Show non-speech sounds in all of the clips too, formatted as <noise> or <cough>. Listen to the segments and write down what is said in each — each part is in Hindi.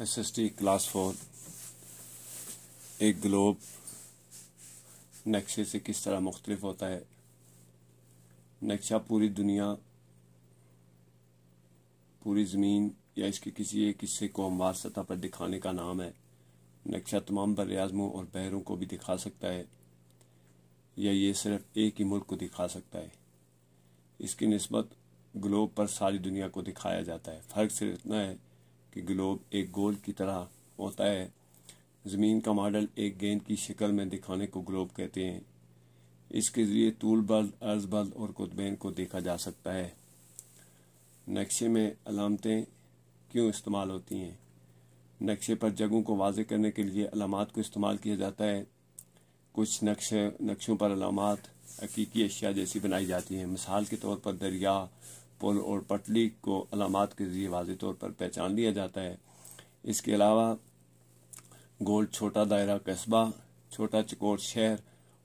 एसएसटी क्लास फोर एक ग्लोब नक्शे से किस तरह मुख्तलिफ होता है नक्शा पूरी दुनिया पूरी ज़मीन या इसके किसी एक हिस्से को हमवार सतह पर दिखाने का नाम है नक्शा तमाम बरआज़मों और बहरों को भी दिखा सकता है या ये सिर्फ एक ही मुल्क को दिखा सकता है इसकी नस्बत ग्लोब पर सारी दुनिया को दिखाया जाता है फ़र्क सिर्फ इतना है कि ग्लोब एक गोल की तरह होता है ज़मीन का मॉडल एक गेंद की शक्ल में दिखाने को ग्लोब कहते हैं इसके ज़रिए तूल बल अर्ज बल और कुतबैन को देखा जा सकता है नक्शे में अलामतें क्यों इस्तेमाल होती हैं नक्शे पर जगहों को वाज करने के लिए अलामत को इस्तेमाल किया जाता है कुछ नक्शे नक्शों पर अलामत हकीकी अशिया जैसी बनाई जाती हैं मिसाल के तौर पर दरिया पुल और पटली को अलामत के जरिए वाज तौर पर पहचान लिया जाता है इसके अलावा गोल छोटा दायरा कस्बा छोटा चकोर शहर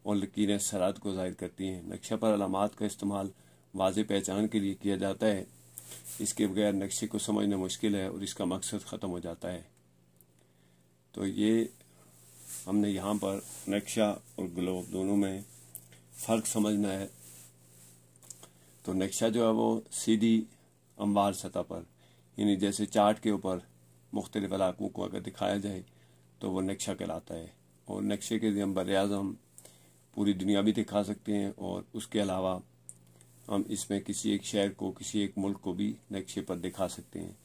और लकीरें सरहद को जाहिर करती हैं नक्शा पर अलामत का इस्तेमाल वाज पहचान के लिए किया जाता है इसके बगैर नक्शे को समझना मुश्किल है और इसका मकसद ख़त्म हो जाता है तो ये हमने यहाँ पर नक्शा और ग्लोब दोनों में फ़र्क समझना है तो नक्शा जो है वो सीधी अम्बार सतह पर यानी जैसे चार्ट के ऊपर मुख्तलिफ इलाकों को अगर दिखाया जाए तो वो नक्शा कहलाता है और नक्शे के जमबर हम पूरी दुनिया भी दिखा सकते हैं और उसके अलावा हम इसमें किसी एक शहर को किसी एक मुल्क को भी नक्शे पर दिखा सकते हैं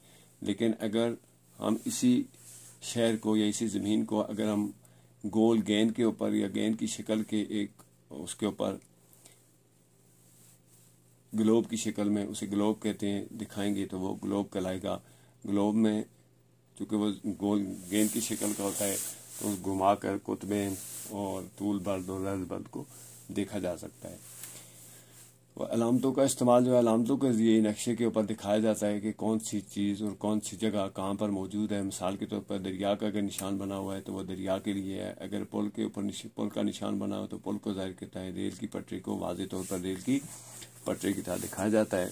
लेकिन अगर हम इसी शहर को या इसी ज़मीन को अगर हम गोल गेंद के ऊपर या गेंद की शक्ल के एक उसके ऊपर ग्लोब की शक्ल में उसे ग्लोब कहते हैं दिखाएंगे तो वो ग्लोब कहलाएगा ग्लोब में चूँकि वो गोल गेंद की शक्ल का होता है तो घुमा कर कुतबेन और तूल बर्द और रज बर्द को देखा जा सकता है वह अलामतों का इस्तेमाल जो है अलामतों के जरिए नक्शे के ऊपर दिखाया जाता है कि कौन सी चीज़ और कौन सी जगह कहाँ पर मौजूद है मिसाल के तौर पर दरिया का अगर निशान बना हुआ है तो वह दरिया के लिए है अगर पुल के ऊपर पुल का निशान बना हुआ तो पुल को जाहिर करता है रेल की पटरी को वाज तौर पर रेल की पटरे की तरह दिखाया जाता है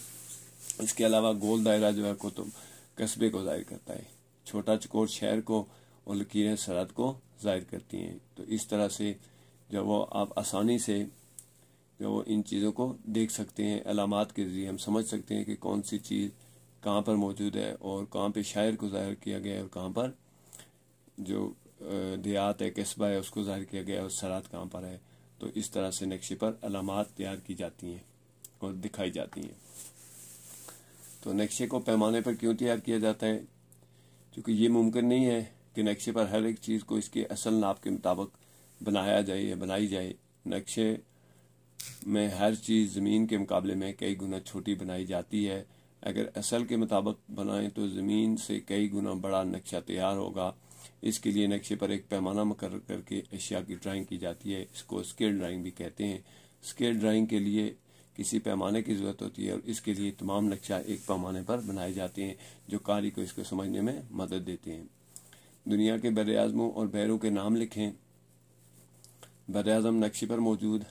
इसके अलावा गोल दायरा जो है कुतुब तो कस्बे को जाहिर करता है छोटा चकोर शहर को और लकीरें सरहद को जाहिर करती हैं तो इस तरह से जो वो आप आसानी से जो वो इन चीज़ों को देख सकते हैं अलामत के ज़रिए हम समझ सकते हैं कि कौन सी चीज़ कहाँ पर मौजूद है और कहाँ पे शायर को ज़ाहिर किया गया है और कहाँ पर जो देहात है कस्बा है उसको ज़ाहिर किया गया है और सरात कहाँ पर है तो इस तरह से नक्शे पर अलामत तैयार की जाती हैं और दिखाई जाती हैं तो नक्शे को पैमाने पर क्यों तैयार किया जाता है क्योंकि ये मुमकिन नहीं है कि नक्शे पर हर एक चीज़ को इसके असल नाप के मुताबिक बनाया जाए या बनाई जाए नक्शे में हर चीज़ ज़मीन के मुकाबले में कई गुना छोटी बनाई जाती है अगर असल के मुताबिक बनाएं तो ज़मीन से कई गुना बड़ा नक्शा तैयार होगा इसके लिए नक्शे पर एक पैमाना मुकर करके अशिया की ड्राइंग की जाती है इसको स्केल ड्राइंग भी कहते हैं स्केल ड्राइंग के लिए किसी पैमाने की ज़रूरत होती है और इसके लिए तमाम नक्शा एक पैमाने पर बनाए जाते हैं जो कारी को इसको समझने में मदद देते हैं दुनिया के बर आजमों और बैरों के नाम लिखें बर अजम नक्शे पर मौजूद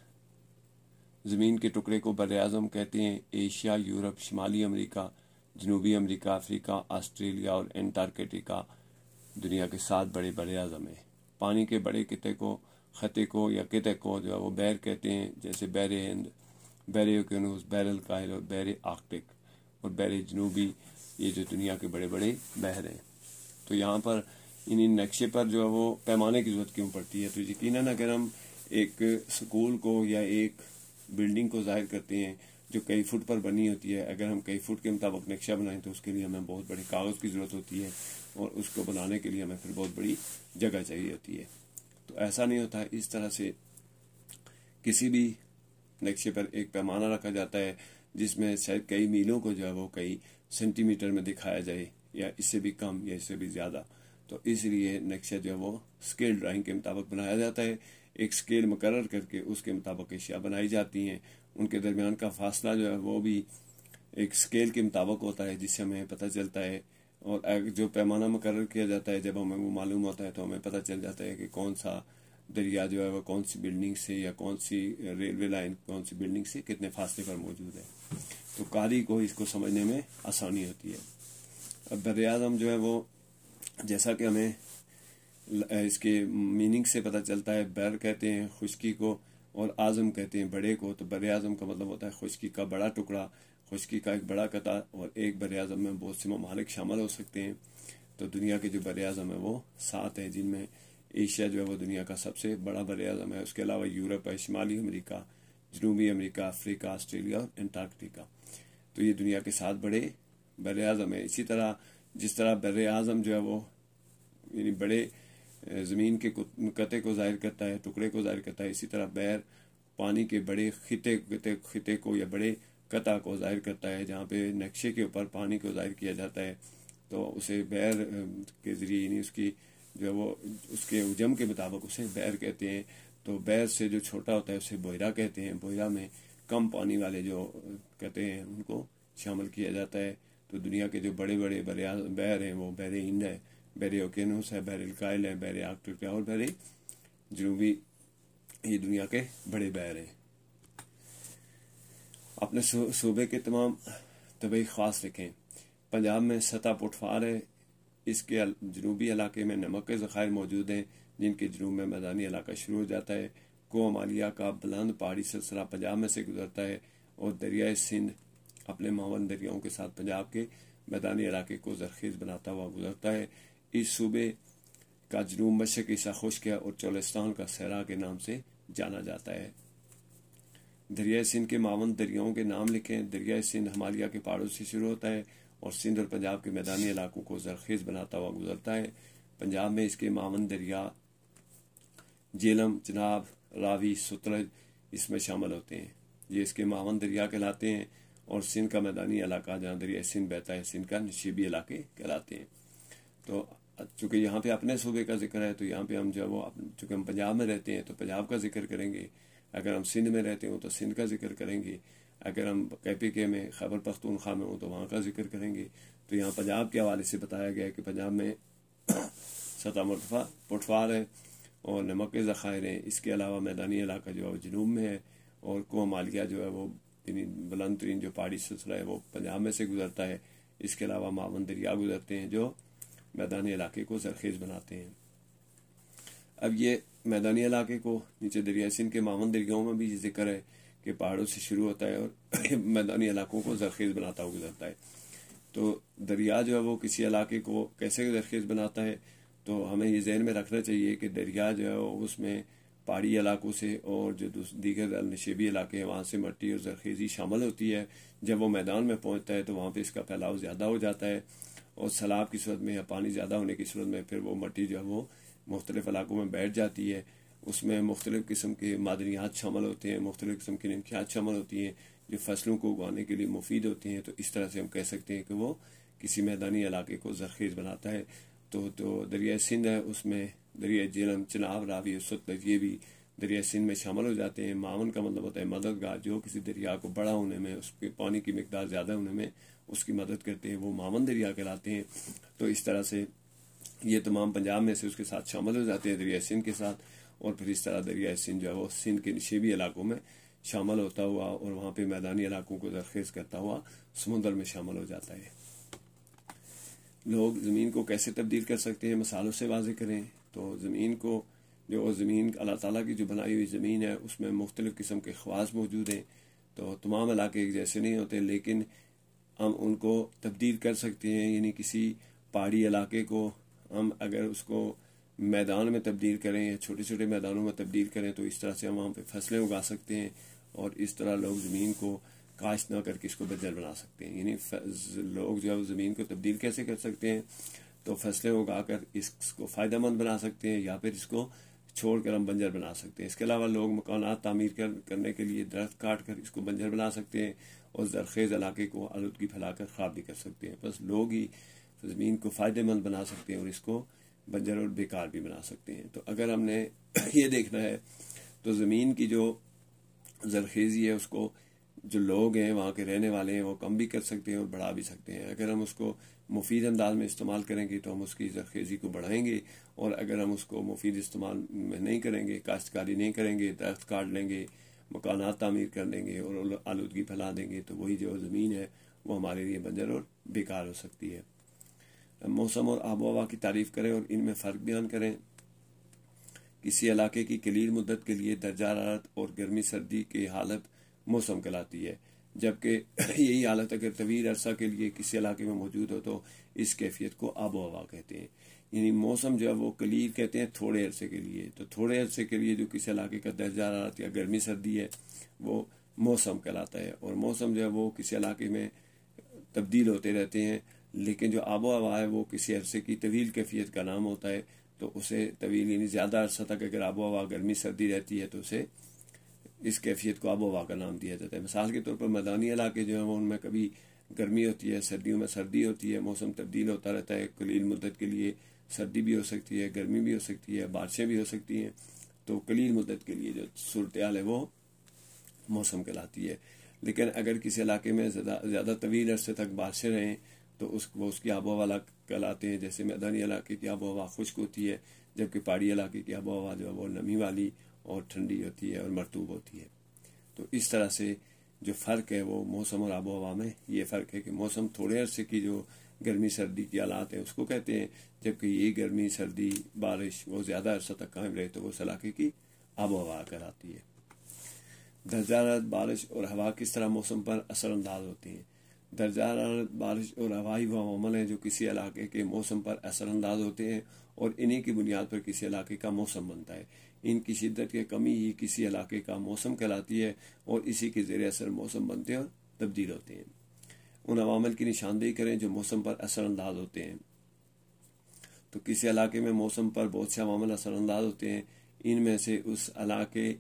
ज़मीन के टुकड़े को बर आजम कहते हैं एशिया यूरोप शुमाली अमरीका जनूबी अमरीका अफ्रीका आस्ट्रेलिया और एंटार्कटिका दुनिया के सात बड़े बर आजम हैं पानी के बड़े किते को खते को या किते को जो है वो बैर कहते हैं जैसे बैर हिंद बैर ओकनूस बैर अलकायल और बैर आर्कटिक और बैर जनूबी ये जो दुनिया के बड़े बड़े बहर हैं तो यहाँ पर इन इन नक्शे पर जो है वो पैमाने की जरूरत क्यों पड़ती है तो यकीन अगर हम एक स्कूल को या एक बिल्डिंग को जाहिर करते हैं जो कई फुट पर बनी होती है अगर हम कई फुट के मुताबिक नक्शा बनाएं तो उसके लिए हमें बहुत बड़े कागज़ की ज़रूरत होती है और उसको बनाने के लिए हमें फिर बहुत बड़ी जगह चाहिए होती है तो ऐसा नहीं होता इस तरह से किसी भी नक्शे पर एक पैमाना रखा जाता है जिसमें शायद कई मीलों को जो है वो कई सेंटीमीटर में दिखाया जाए या इससे भी कम या इससे भी ज़्यादा तो इसलिए नक्शा जो है वो स्केल ड्राइंग के मुताबिक बनाया जाता है एक स्केल मुकर करके उसके मुताबिक अशिया बनाई जाती हैं उनके दरमियान का फासला जो है वो भी एक स्केल के मुताबिक होता है जिससे हमें पता चलता है और जो पैमाना मुकर किया जाता है जब हमें वो मालूम होता है तो हमें पता चल जाता है कि कौन सा दरिया जो है वह कौन सी बिल्डिंग से या कौन सी रेलवे लाइन कौन सी बिल्डिंग से कितने फासले पर मौजूद है तो कारी को इसको समझने में आसानी होती है अब बर अजम जो है वो जैसा कि हमें इसके मीनिंग से पता चलता है बर कहते हैं खुशकी को और आज़म कहते हैं बड़े को तो बर अजम का मतलब होता है खुशकी का बड़ा टुकड़ा खुशकी का एक बड़ा कतार और एक बर अजम में बहुत से ममालिक शामिल हो सकते हैं तो दुनिया के जो बर अजम है वो सात हैं जिनमें एशिया जो है वो दुनिया का सबसे बड़ा बर अजम है उसके अलावा यूरोप है शुमाली अमरीका जनूबी अमरीका अफ्रीका ऑस्ट्रेलिया और एंटार्कटिका तो ये दुनिया के सात बड़े बर अजम है इसी तरह जिस तरह बर अजम जो है वो यानी बड़े ज़मीन के कते को ज़ाहिर करता है टुकड़े को ज़ाहिर करता है इसी तरह बैर पानी के बड़े खिते खिते खिते को या बड़े कता को ज़ाहिर करता है जहाँ पे नक्शे के ऊपर पानी को ज़ाहिर किया जाता है तो उसे बैर के ज़रिए यानी उसकी जो है वो उसके उजम के मुताबिक उसे बैर कहते हैं तो बैर से जो छोटा होता है उसे बोयरा कहते हैं बोयरा में कम पानी वाले जो कहते हैं उनको शामिल किया जाता है तो दुनिया के जो बड़े बड़े बैर हैं वो बैर हिंद है बैर ओकेनोस है बैर अलकायल है बैर आर्कटिक और बैर जनूबी ये दुनिया के बड़े बैर हैं अपने सूबे के तमाम तबी खास रखें पंजाब में सतह पुटफार है इसके जनूबी इलाके में नमक के ज़ख़ायर मौजूद हैं जिनके जनूब में मैदानी इलाका शुरू हो जाता है को मालिया का बुलंद पहाड़ी सिलसिला पंजाब में से गुजरता है और दरियाए सिंध अपने मावन दरियाओं के साथ पंजाब के मैदानी इलाके को जरखीज बनाता हुआ गुजरता है इस सूबे का जनूब मशक ईसा खुश्क है और चौलिस्तान का सहरा के नाम से जाना जाता है दरियाए सिंध के मावन दरियाओं के नाम लिखे दरियाए सिंध हमालिया के पहाड़ों से शुरू होता है और सिंध और पंजाब के मैदानी इलाकों को जरखेज बनाता हुआ गुजरता है पंजाब में इसके मावन दरिया जेलम चनाब रावी सुतलज इसमें शामिल होते हैं ये इसके मावन दरिया कहलाते हैं और सिंध का मैदानी इलाका जहाँ दरिया सिंध बहता है सिंध का नशीबी इलाके कहलाते हैं तो चूंकि यहाँ पे अपने सूबे का जिक्र है तो यहाँ पे हम जो चूंकि वो हम पंजाब में रहते हैं तो पंजाब का जिक्र करेंगे अगर हम सिंध में रहते हो तो सिंध का जिक्र करेंगे अगर हम के में खैबर पख्तूनख्वा में हों तो वहाँ का जिक्र करेंगे तो यहाँ पंजाब के हवाले से बताया गया है कि पंजाब में <coughs> सतह मरतफ़ा पुटवार है और नमक के ज़ख़ायर हैं इसके अलावा मैदानी इलाका जो है वो जनूब में है और कुआ मालिया जो है वो यानी बुलंद तरीन जो पहाड़ी सिलसिला है वो पंजाब में से गुजरता है इसके अलावा मावन दरिया गुजरते हैं जो मैदानी इलाके को जरखेज बनाते हैं अब ये मैदानी इलाके को नीचे दरिया सिंध के मावन दरियाओं में भी जिक्र है के पहाड़ों से शुरू होता है और <coughs> मैदानी इलाकों को जरखेज बनाता हुआ गुजरता है तो दरिया जो है वो किसी इलाके को कैसे जरखेज बनाता है तो हमें ये जहन में रखना चाहिए कि दरिया जो है उसमें पहाड़ी इलाकों से और जो दीगर नशेबी इलाके हैं वहाँ से मट्टी और जरखेज़ी शामिल होती है जब वो मैदान में पहुँचता है तो वहाँ पर इसका फैलाव ज़्यादा हो जाता है और सैलाब की सूरत में या पानी ज़्यादा होने की सूरत में फिर वो मट्टी जो है वो मुख्तलिफ इलाकों में बैठ जाती है उसमें मुख्तलिफ़ किस्म के मादनियात शामिल होते हैं मुख्तलिफ़ किस्म की नमकियात शामिल होती हैं जो फसलों को उगाने के लिए मुफीद होते हैं तो इस तरह से हम कह सकते हैं कि वो किसी मैदानी इलाके को जरखेज़ बनाता है तो तो दरिया सिंध है उसमें दरिया जेलम चनाव रावी सतलज ये भी दरिया सिंध में शामिल हो जाते हैं मामन का मतलब होता है मददगार जो किसी दरिया को बड़ा होने में उसके पानी की मकदार ज़्यादा होने में उसकी मदद करते हैं वो मामन दरिया कहलाते हैं तो इस तरह से ये तमाम पंजाब में से उसके साथ शामिल हो जाते हैं दरिया सिंध के साथ और फिर इस तरह दरियाए सिंध जो है वो सिंध के नशेबी इलाकों में शामिल होता हुआ और वहाँ पे मैदानी इलाकों को दरखेज़ करता हुआ समुंदर में शामिल हो जाता है लोग ज़मीन को कैसे तब्दील कर सकते हैं मसालों से वाजे करें तो ज़मीन को जो ज़मीन अल्लाह ताली की जो बनाई हुई ज़मीन है उसमें मुख्तलिफ़ किस्म के ख्वास मौजूद हैं तो तमाम इलाके एक जैसे नहीं होते लेकिन हम उनको तब्दील कर सकते हैं यानी किसी पहाड़ी इलाके को हम अगर उसको मैदान में तब्दील करें या छोटे छोटे मैदानों में तब्दील करें तो इस तरह से हम वहाँ पर फसलें उगा सकते हैं और इस तरह लोग ज़मीन को काश्त ना करके इसको बंजर बना सकते हैं यानी लोग जो है ज़मीन को तब्दील कैसे कर सकते हैं तो फसलें उगा कर इसको फ़ायदा मंद बना सकते हैं या फिर इसको छोड़ कर हम बंजर बना सकते हैं इसके अलावा लोग मकान तमीर कर, करने के लिए दरख्त काट कर इसको बंजर बना सकते हैं और जरखेज़ इलाके को आलूदगी फैलाकर ख़राब भी कर सकते हैं बस लोग ही ज़मीन को फ़ायदेमंद बना सकते हैं और इसको बंजर और बेकार भी बना सकते हैं तो अगर हमने <clears throat> ये देखना है तो ज़मीन की जो जरखेज़ी है उसको जो लोग हैं वहाँ के रहने वाले हैं वो कम भी कर सकते हैं और बढ़ा भी सकते हैं अगर हम उसको मुफीद अंदाज में इस्तेमाल करेंगे तो हम उसकी जरखेज़ी को बढ़ाएंगे और अगर हम उसको मुफीद इस्तेमाल में नहीं करेंगे काश्तकारी नहीं करेंगे दरख्त काट लेंगे मकाना तमीर कर लेंगे और आलूदगी फैला देंगे तो वही जो ज़मीन है वो हमारे लिए बंजर और बेकार हो सकती है मौसम और आबो हवा की तारीफ करें और इनमें फ़र्क बयान करें किसी इलाके की कलील मुद्दत के लिए दर्जा हालत और गर्मी सर्दी की हालत मौसम कहलाती है जबकि <coughs> यही हालत अगर तवील अरसा के लिए किसी इलाके में मौजूद हो तो इस कैफियत को आबो हवा कहते हैं यानी मौसम जो है वो कलील कहते हैं थोड़े अरसे के लिए तो थोड़े अरसे के लिए जो किसी इलाके का दर्जा हालत या गर्मी सर्दी है वो मौसम कहलाता है और मौसम जो है वो किसी इलाके में तब्दील होते रहते हैं लेकिन जो आबो हवा है वो किसी अरसे की तवील कैफियत का नाम होता है तो उसे तवील यानी ज़्यादा अरसा तक अगर आबो हवा गर्मी सर्दी रहती है तो उसे इस कैफियत को आबो हवा का नाम दिया जाता है मिसाल के तौर पर मैदानी इलाके जो हैं वो उनमें कभी गर्मी होती है सर्दियों में सर्दी होती है मौसम तब्दील होता रहता है कलील मुद्दत के लिए सर्दी भी हो सकती है गर्मी भी हो सकती है बारिशें भी हो सकती हैं तो कलील मुद्दत के लिए जो सूरत है वो मौसम कहलाती है लेकिन अगर किसी इलाके में ज़्यादा ज़्यादा तवील अरसे तक बारिशें रहें तो उस वो उसकी आबो हवा कहलाते हैं जैसे मैदानी इलाके की आबो हवा खुश्क होती है जबकि पहाड़ी इलाके की आबो हवा जो है वो नमी वाली और ठंडी होती है और मरतूब होती है तो इस तरह से जो फ़र्क है वो मौसम और आबो हवा में ये फ़र्क है कि मौसम थोड़े अरसे की जो गर्मी सर्दी की आलात हैं उसको कहते हैं जबकि ये गर्मी सर्दी बारिश वो ज़्यादा अरसा तक कायम रहे तो वो उस इलाके की आबो हवा कराती है दर्जा बारिश और हवा किस तरह मौसम पर असरअंदाज होती है दर्जा बारिश और हवाई अमल हैं जो किसी इलाके के मौसम पर असरअंदाज होते हैं और इन्हीं की बुनियाद पर किसी इलाके का मौसम बनता है इनकी शिद्दत की कमी ही किसी इलाके का मौसम कहलाती है और इसी के ज़ेर असर मौसम बनते हैं और तब्दील होते हैं उन अवामल की निशानदेही करें जो मौसम पर असरअंदाज होते हैं तो किसी इलाके में मौसम पर बहुत से अवामल असरअंदाज होते हैं इनमें से उस इलाके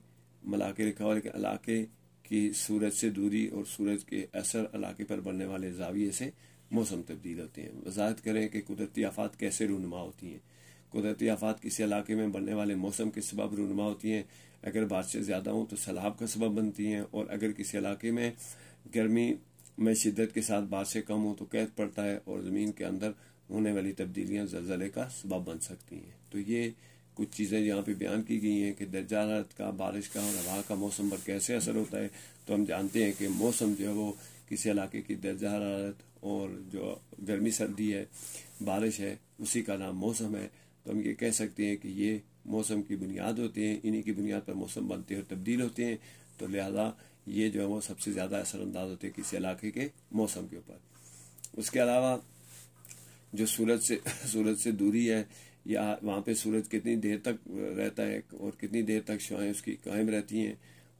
मलाके रिकवर के इलाके कि सूरज से दूरी और सूरज के असर इलाके पर बनने वाले जाविये से मौसम तब्दील होते हैं वजाहत करें कि कुदरती आफात कैसे रूनमा होती हैं कुदरती आफात किसी इलाके में बनने वाले मौसम के सबब रूनमा होती हैं अगर बारिशें ज़्यादा हों तो सैलाब का सबब बनती हैं और अगर किसी इलाके में गर्मी में शिद्दत के साथ बारिशें कम हों तो कैद पड़ता है और ज़मीन के अंदर होने वाली तब्दीलियाँ जलजले का सबब बन सकती हैं तो ये कुछ चीज़ें यहाँ पे बयान की गई हैं कि हरत का बारिश का और हवा का मौसम पर कैसे असर होता है तो हम जानते हैं कि मौसम जो है वो किसी इलाके की दर्जा हरारत और जो गर्मी सर्दी है बारिश है उसी का नाम मौसम है तो हम ये कह सकते हैं कि ये मौसम की बुनियाद होते हैं इन्हीं की बुनियाद पर मौसम बनते हैं और तब्दील होते हैं तो लिहाजा ये जो है वो सबसे ज़्यादा असरानंदाज होते हैं किसी इलाके के मौसम के ऊपर उसके अलावा जो सूरज से <laughs> सूरज से दूरी है या वहाँ पे सूरज कितनी देर तक रहता है और कितनी देर तक शुआएँ उसकी कायम रहती हैं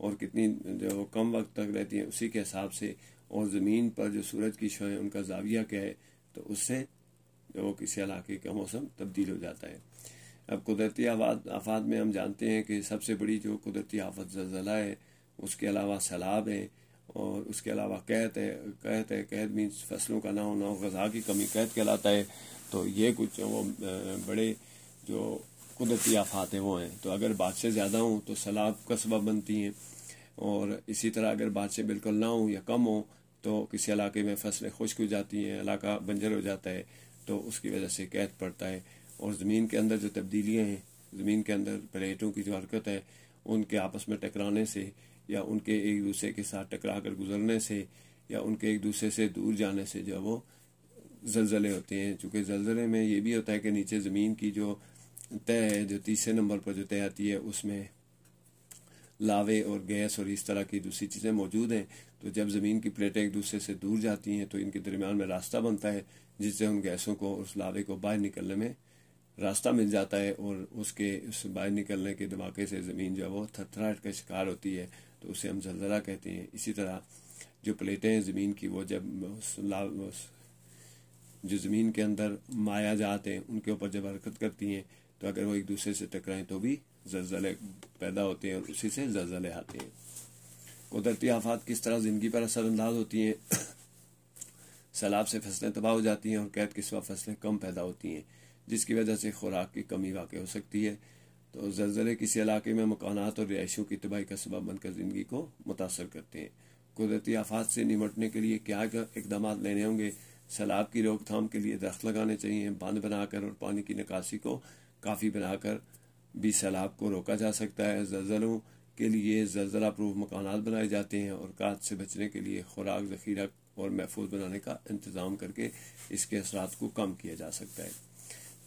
और कितनी जो कम वक्त तक रहती हैं उसी के हिसाब से और ज़मीन पर जो सूरज की शुआएँ उनका जाविया क्या है तो उससे वो किसी इलाके का मौसम तब्दील हो जाता है अब कुदरती आफात में हम जानते हैं कि सबसे बड़ी जो कुदरती आफत जलजला है उसके अलावा सैलाब है और उसके अलावा कैद है कैद है कैद मीन्स फसलों का ना होना गज़ा की कमी कैद कहलाता है तो ये कुछ वो बड़े जो कुदरती आफात हैं वो हैं तो अगर बादशाह ज़्यादा हों तो सैलाब का सबब बनती हैं और इसी तरह अगर बादशाह बिल्कुल ना हों या कम हों तो किसी इलाके में फसलें खुश्क हो जाती हैं इलाका बंजर हो जाता है तो उसकी वजह से कैद पड़ता है और ज़मीन के अंदर जो तब्दीलियाँ हैं ज़मीन के अंदर प्लेटों की जो हरकत है उनके आपस में टकराने से या उनके एक दूसरे के साथ टकरा कर गुजरने से या उनके एक दूसरे से दूर जाने से जो है वो जलजले होते हैं चूँकि जलजले में ये भी होता है कि नीचे ज़मीन की जो तय है जो तीसरे नंबर पर जो तय आती है उसमें लावे और गैस और इस तरह की दूसरी चीज़ें मौजूद हैं तो जब ज़मीन की प्लेटें एक दूसरे से दूर जाती हैं तो इनके दरमियान में रास्ता बनता है जिससे उन गैसों को उस लावे को बाहर निकलने में रास्ता मिल जाता है और उसके उस बाहर निकलने के धमाके से ज़मीन जो है वो थरथराहट का शिकार होती है तो उसे हम जलजला कहते हैं इसी तरह जो प्लेटें हैं ज़मीन की वो जब उस, उस जो ज़मीन के अंदर माया जात हैं उनके ऊपर जब हरकत करती हैं तो अगर वो एक दूसरे से टकराएं तो भी जलजले पैदा होते हैं और उसी से जलजले आते हैं कुदरती आफात किस तरह ज़िंदगी पर असरअंदाज होती हैं <coughs> सैलाब से फसलें तबाह हो जाती हैं और कैद के सिवा फसलें कम पैदा होती हैं जिसकी वजह से खुराक की कमी वाक़ हो सकती है तो जलजले किसी इलाके में मकानात और रिहायशों की तबाही का सबब बनकर ज़िंदगी को मुतासर करते हैं कुदरती आफात से निमटने के लिए क्या इकदाम लेने होंगे सैलाब की रोकथाम के लिए दरख्त लगाने चाहिए बांध बनाकर और पानी की निकासी को काफ़ी बनाकर भी सैलाब को रोका जा सकता है जल्जलों के लिए जल्जला प्रूफ मकान बनाए जाते हैं और कांच से बचने के लिए खुराक जखीरा और महफूज बनाने का इंतज़ाम करके इसके असरात को कम किया जा सकता है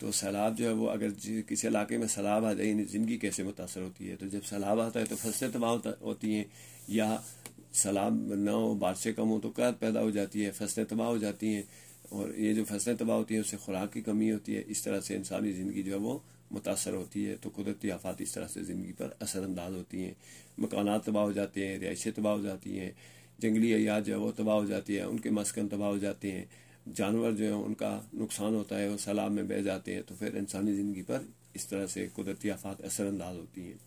तो सैलाब जो है वो अगर किसी इलाके में सैलाब आ जाए ज़िंदगी कैसे मुतासर होती है तो जब सैलाब आता है तो फसलें तबाह होती हैं या सलाब ना हो बारिशें कम हो तो कर पैदा हो जाती है फसलें तबाह हो जाती हैं और ये जो फसलें तबाह होती हैं उससे खुराक की कमी होती है इस तरह से इंसानी ज़िंदगी जो है वो मुतासर होती है तो कुदरती आफात इस तरह से ज़िंदगी पर असरानंदाज होती हैं मकाना तबाह हो जाते हैं रिहाइशें तबाह हो जाती हैं जंगली हयात जो है वो तबाह हो जाती है उनके मस्कन तबाह हो जाते हैं जानवर जो है उनका नुकसान होता है वो सैलाब में बह जाते हैं तो फिर इंसानी ज़िंदगी पर इस तरह से कुदरती आफात असरानंदाज होती हैं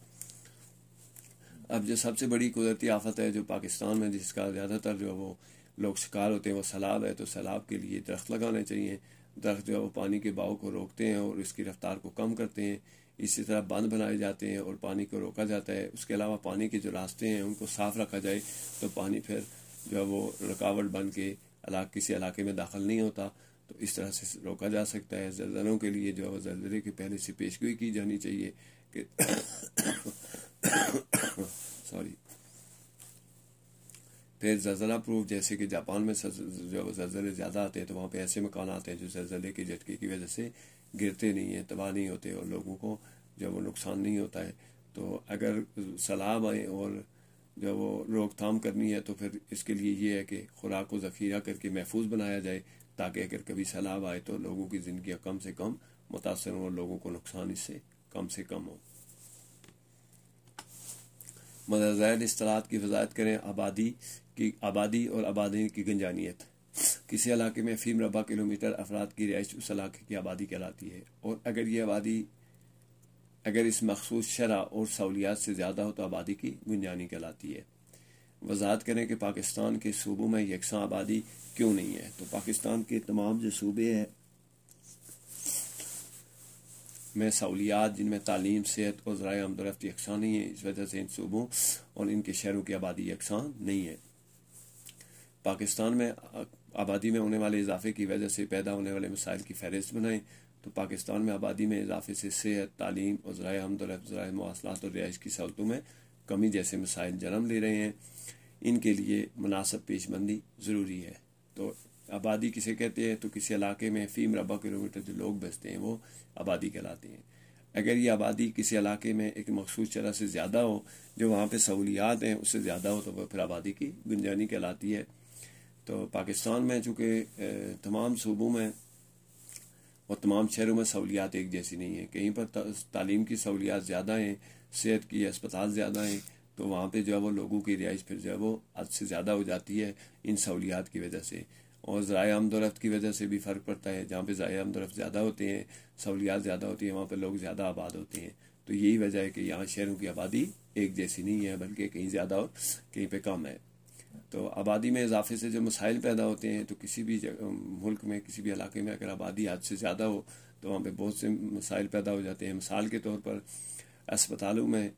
अब जो सबसे बड़ी कुदरती आफत है जो पाकिस्तान में जिसका ज़्यादातर जो है वो लोग शिकार होते हैं वो सैलाब है तो सैलाब के लिए दरख्त लगाने चाहिए दरख्त जो है वो पानी के बाव को रोकते हैं और इसकी रफ्तार को कम करते हैं इसी तरह बंद बनाए जाते हैं और पानी को रोका जाता है उसके अलावा पानी के जो रास्ते हैं उनको साफ़ रखा जाए तो पानी फिर जो है वो रुकावट बन के अला किसी इलाके में दाखिल नहीं होता तो इस तरह से रोका जा सकता है जलजलों के लिए जो है वो जलजले की पहले से पेशगोई की जानी चाहिए कि सॉरी <coughs> फिर जल्जला प्रूफ जैसे कि जापान में जब जल्जले ज़्यादा आते हैं तो वहाँ पे ऐसे मकान आते हैं जो जल्जले के झटके की वजह से गिरते नहीं हैं तबाह नहीं होते और लोगों को जब वो नुकसान नहीं होता है तो अगर सलाब आए और जब वो रोकथाम करनी है तो फिर इसके लिए ये है कि खुराक को ज़खीरा करके महफूज बनाया जाए ताकि अगर कभी सैलाब आए तो लोगों की ज़िंदगी कम से कम मुतासर हों और लोगों को नुकसान इससे कम से कम हो मदरजैन असलात की वजाहत करें आबादी की आबादी और आबादी की गंजानियत किसी इलाके में फीम रबा किलोमीटर अफराद की रिहाइश उस इलाके की आबादी कहलाती है और अगर ये आबादी अगर इस मखसूस शरा और सहूलियात से ज़्यादा हो तो आबादी की गुंजानी कहलाती है वजाहत करें कि पाकिस्तान के सूबों में यकसा आबादी क्यों नहीं है तो पाकिस्तान के तमाम जो सूबे हैं में सहूलियात जिनमें तालीम सेहत और ज़रा आमदरफ्त यकसा नहीं है इस वजह से इन सूबों और इनके शहरों की आबादी यकसा नहीं है पाकिस्तान में आबादी में होने वाले इजाफे की वजह से पैदा होने वाले मिसाइल की फहरिस्त बनाएं तो पाकिस्तान में आबादी में इजाफे से सेहत तालीम और ज़रा आमदरफ्त ज़रा मवासलात और रिहाइश की सहूलतों में कमी जैसे मिसाइल जन्म ले रहे हैं इनके लिए मुनासब पेशबंदी ज़रूरी है तो आबादी किसे कहते हैं तो किसी इलाके में फी मरबा किलोमीटर जो लोग बसते हैं वो आबादी कहलाते हैं अगर ये आबादी किसी इलाके में एक मखसूस शरह से ज़्यादा हो जो वहाँ पर सहूलियात हैं उससे ज़्यादा हो तो वह फिर आबादी की गुंजानी कहलाती है तो पाकिस्तान में चूँकि तमाम सूबों में और तमाम शहरों में सहूलियात एक जैसी नहीं है कहीं पर तालीम की सहूलियात ज़्यादा हैं सेहत की अस्पताल ज़्यादा हैं तो वहाँ पर जो है वो लोगों की रिहाइश फिर जो है वो हद से ज़्यादा हो जाती है इन सहूलियात की वजह से और ज़राए आमदोरफ़्त की वजह से भी फ़र्क पड़ता है जहाँ पे ज़राए आमदोरफ़्त ज़्यादा होते हैं सहूलियात ज़्यादा होती है वहाँ पर लोग ज़्यादा आबाद होते हैं तो यही वजह है कि यहाँ शहरों की आबादी एक जैसी नहीं है बल्कि कहीं ज़्यादा और कहीं पर कम है तो आबादी में इजाफे से जो मसाइल पैदा होते हैं तो किसी भी मुल्क में किसी भी इलाके में अगर आबादी हद से ज़्यादा हो तो वहाँ पर बहुत से मसाइल पैदा हो जाते हैं मिसाल के तौर पर अस्पतालों में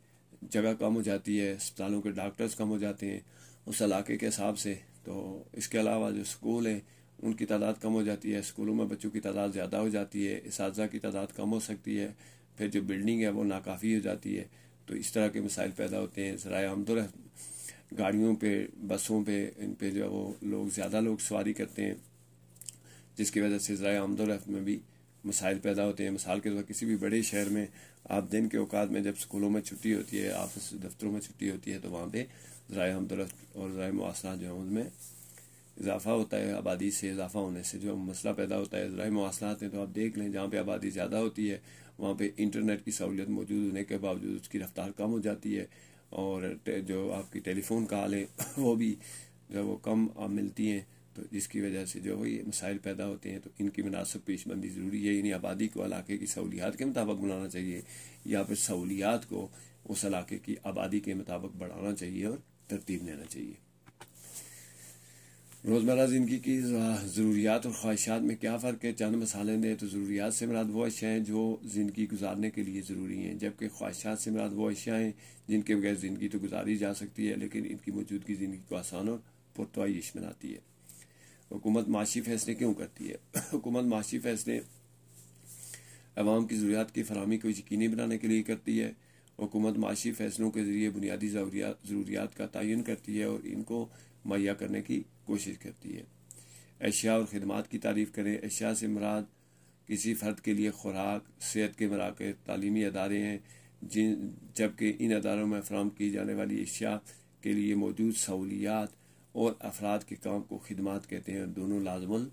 जगह कम हो जाती है अस्पतालों के डॉक्टर्स कम हो जाते हैं उस इलाके के हिसाब से तो इसके अलावा जो स्कूल हैं उनकी तादाद कम हो जाती है स्कूलों में बच्चों की तादाद ज़्यादा हो जाती है इस की तादाद कम हो सकती है फिर जो बिल्डिंग है वो नाकाफ़ी हो जाती है तो इस तरह के मसाइल पैदा होते हैं ज़रा आमदोर तो गाड़ियों पे बसों पे इन पे जो है वो लोग ज़्यादा लोग सवारी करते हैं जिसकी वजह से ज़रा आमदोर तो में भी मसाइल पैदा होते हैं मिसाल के तौर किसी भी बड़े शहर में आप दिन के अवकात में जब स्कूलों में छुट्टी होती है ऑफिस दफ्तरों में छुट्टी होती है तो वहाँ पर ज़रा हमदरत और ज़रा मुआसला जो है उनमें इजाफा होता है आबादी से इजाफा होने से जो मसला पैदा होता है ज़रा मवासलात हैं तो आप देख लें जहाँ पर आबादी ज़्यादा होती है वहाँ पर इंटरनेट की सहूलियत मौजूद होने के बावजूद उसकी रफ्तार कम हो जाती है और जो आपकी टेलीफोन कॉल है <coughs> वो भी जो वो कम मिलती हैं तो जिसकी वजह से जो ये मसाइल पैदा होते हैं तो इनकी मुनासब पेशबंदी ज़रूरी है इन्हें आबादी को इलाके की सहूलियात के मुताबिक बनाना चाहिए या फिर सहूलियात को उस इलाके की आबादी के मुताबिक बढ़ाना चाहिए और तरतीब देना चाहिए रोज़मर्रा ज़िंदगी की ज़रूरियात और ख्वाहिशात में क्या फ़र्क है चंद मसाले दें तो ज़रूरियात से मराद वो अशियाँ हैं जो ज़िंदगी गुजारने के लिए ज़रूरी हैं जबकि ख्वाहिशात से मराद वो अशियाँ हैं जिनके बगैर ज़िंदगी तो गुजारी जा सकती है लेकिन इनकी मौजूदगी ज़िंदगी को आसान और पुरतवाइश बनाती है हुकूमत माशी फैसले क्यों करती है <coughs> हुकूमत माशी फैसले अवाम की ज़रूरियात की फरहमी को यकीनी बनाने के लिए करती है हुकूमत माशी फैसलों के जरिए बुनियादी ज़रूरियात का तयन करती है और इनको मुहैया करने की कोशिश करती है अशिया और ख़दमात की तारीफ करें अशिया से मराद किसी फ़र्द के लिए खुराक सेहत के मराक़ तलीमी अदारे हैं जिन जबकि इन अदारों में फ्राहम की जाने वाली अशिया के लिए मौजूद सहूलियात और अफराद के काम को खदमात कहते हैं दोनों लाजमल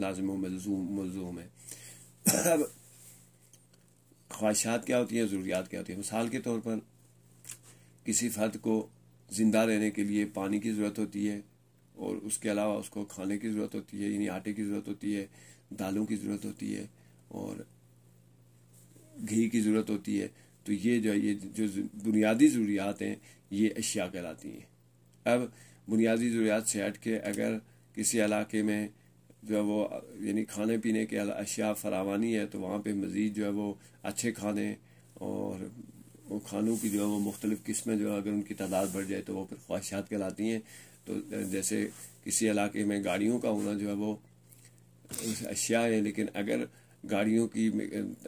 लाजम मलजूम मलजूम है अब ख्वाहिशात क्या होती हैं ज़रूरियात क्या होती हैं मिसाल के तौर पर किसी फर्द को ज़िंदा रहने के लिए पानी की ज़रूरत होती है और उसके अलावा उसको खाने की ज़रूरत होती है यानी आटे की ज़रूरत होती है दालों की ज़रूरत होती है और घी की ज़रूरत होती है तो ये जो ये जो बुनियादी ज़रूरियात हैं ये अशिया कहलाती हैं अब बुनियादी ज़रूरियात से हट के अगर किसी इलाके में जो है वो यानी खाने पीने के अशिया फरावानी है तो वहाँ पर मज़ीद जो है वो अच्छे खाने और खानों की जो है वो मुख्तलिफ़ किस्में जो है अगर उनकी तादाद बढ़ जाए तो वो फिर ख्वाहिशात कहलाती हैं तो जैसे किसी इलाके में गाड़ियों का होना जो है वो अशिया है लेकिन अगर गाड़ियों की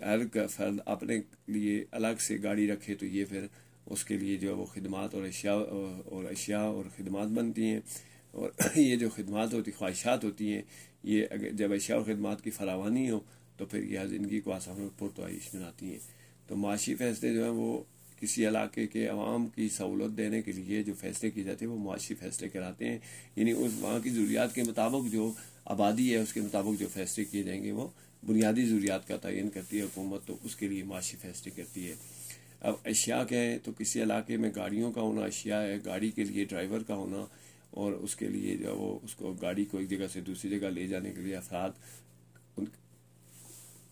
हर फर्द अपने लिए अलग से गाड़ी रखे तो ये फिर उसके लिए जो है वो खदमात और अशिया और अशिया और खदमात बनती हैं और <clears throat> ये जो खदमात होती ख्वाहिशात होती हैं ये अगर जब अशिया और खदमात की फरावानी हो तो फिर यह ज़िंदगी को आसाम में पुरतोश बनाती हैं तो माशी फैसले जो हैं वो किसी इलाके के आवाम की सहूलत देने के लिए जो फैसले किए जाते हैं वो माशी फैसले कराते हैं यानी उस वहाँ की ज़रूरियात के मुताबिक जो आबादी है उसके मुताबिक जो फैसले किए जाएंगे वो बुनियादी ज़रूरियात का तयन करती है हुकूमत तो उसके लिए माशी फैसले करती है अब अशिया के हैं तो किसी इलाके में गाड़ियों का होना अशिया है गाड़ी के लिए ड्राइवर का होना और उसके लिए जो वो उसको गाड़ी को एक जगह से दूसरी जगह ले जाने के लिए अफराद उन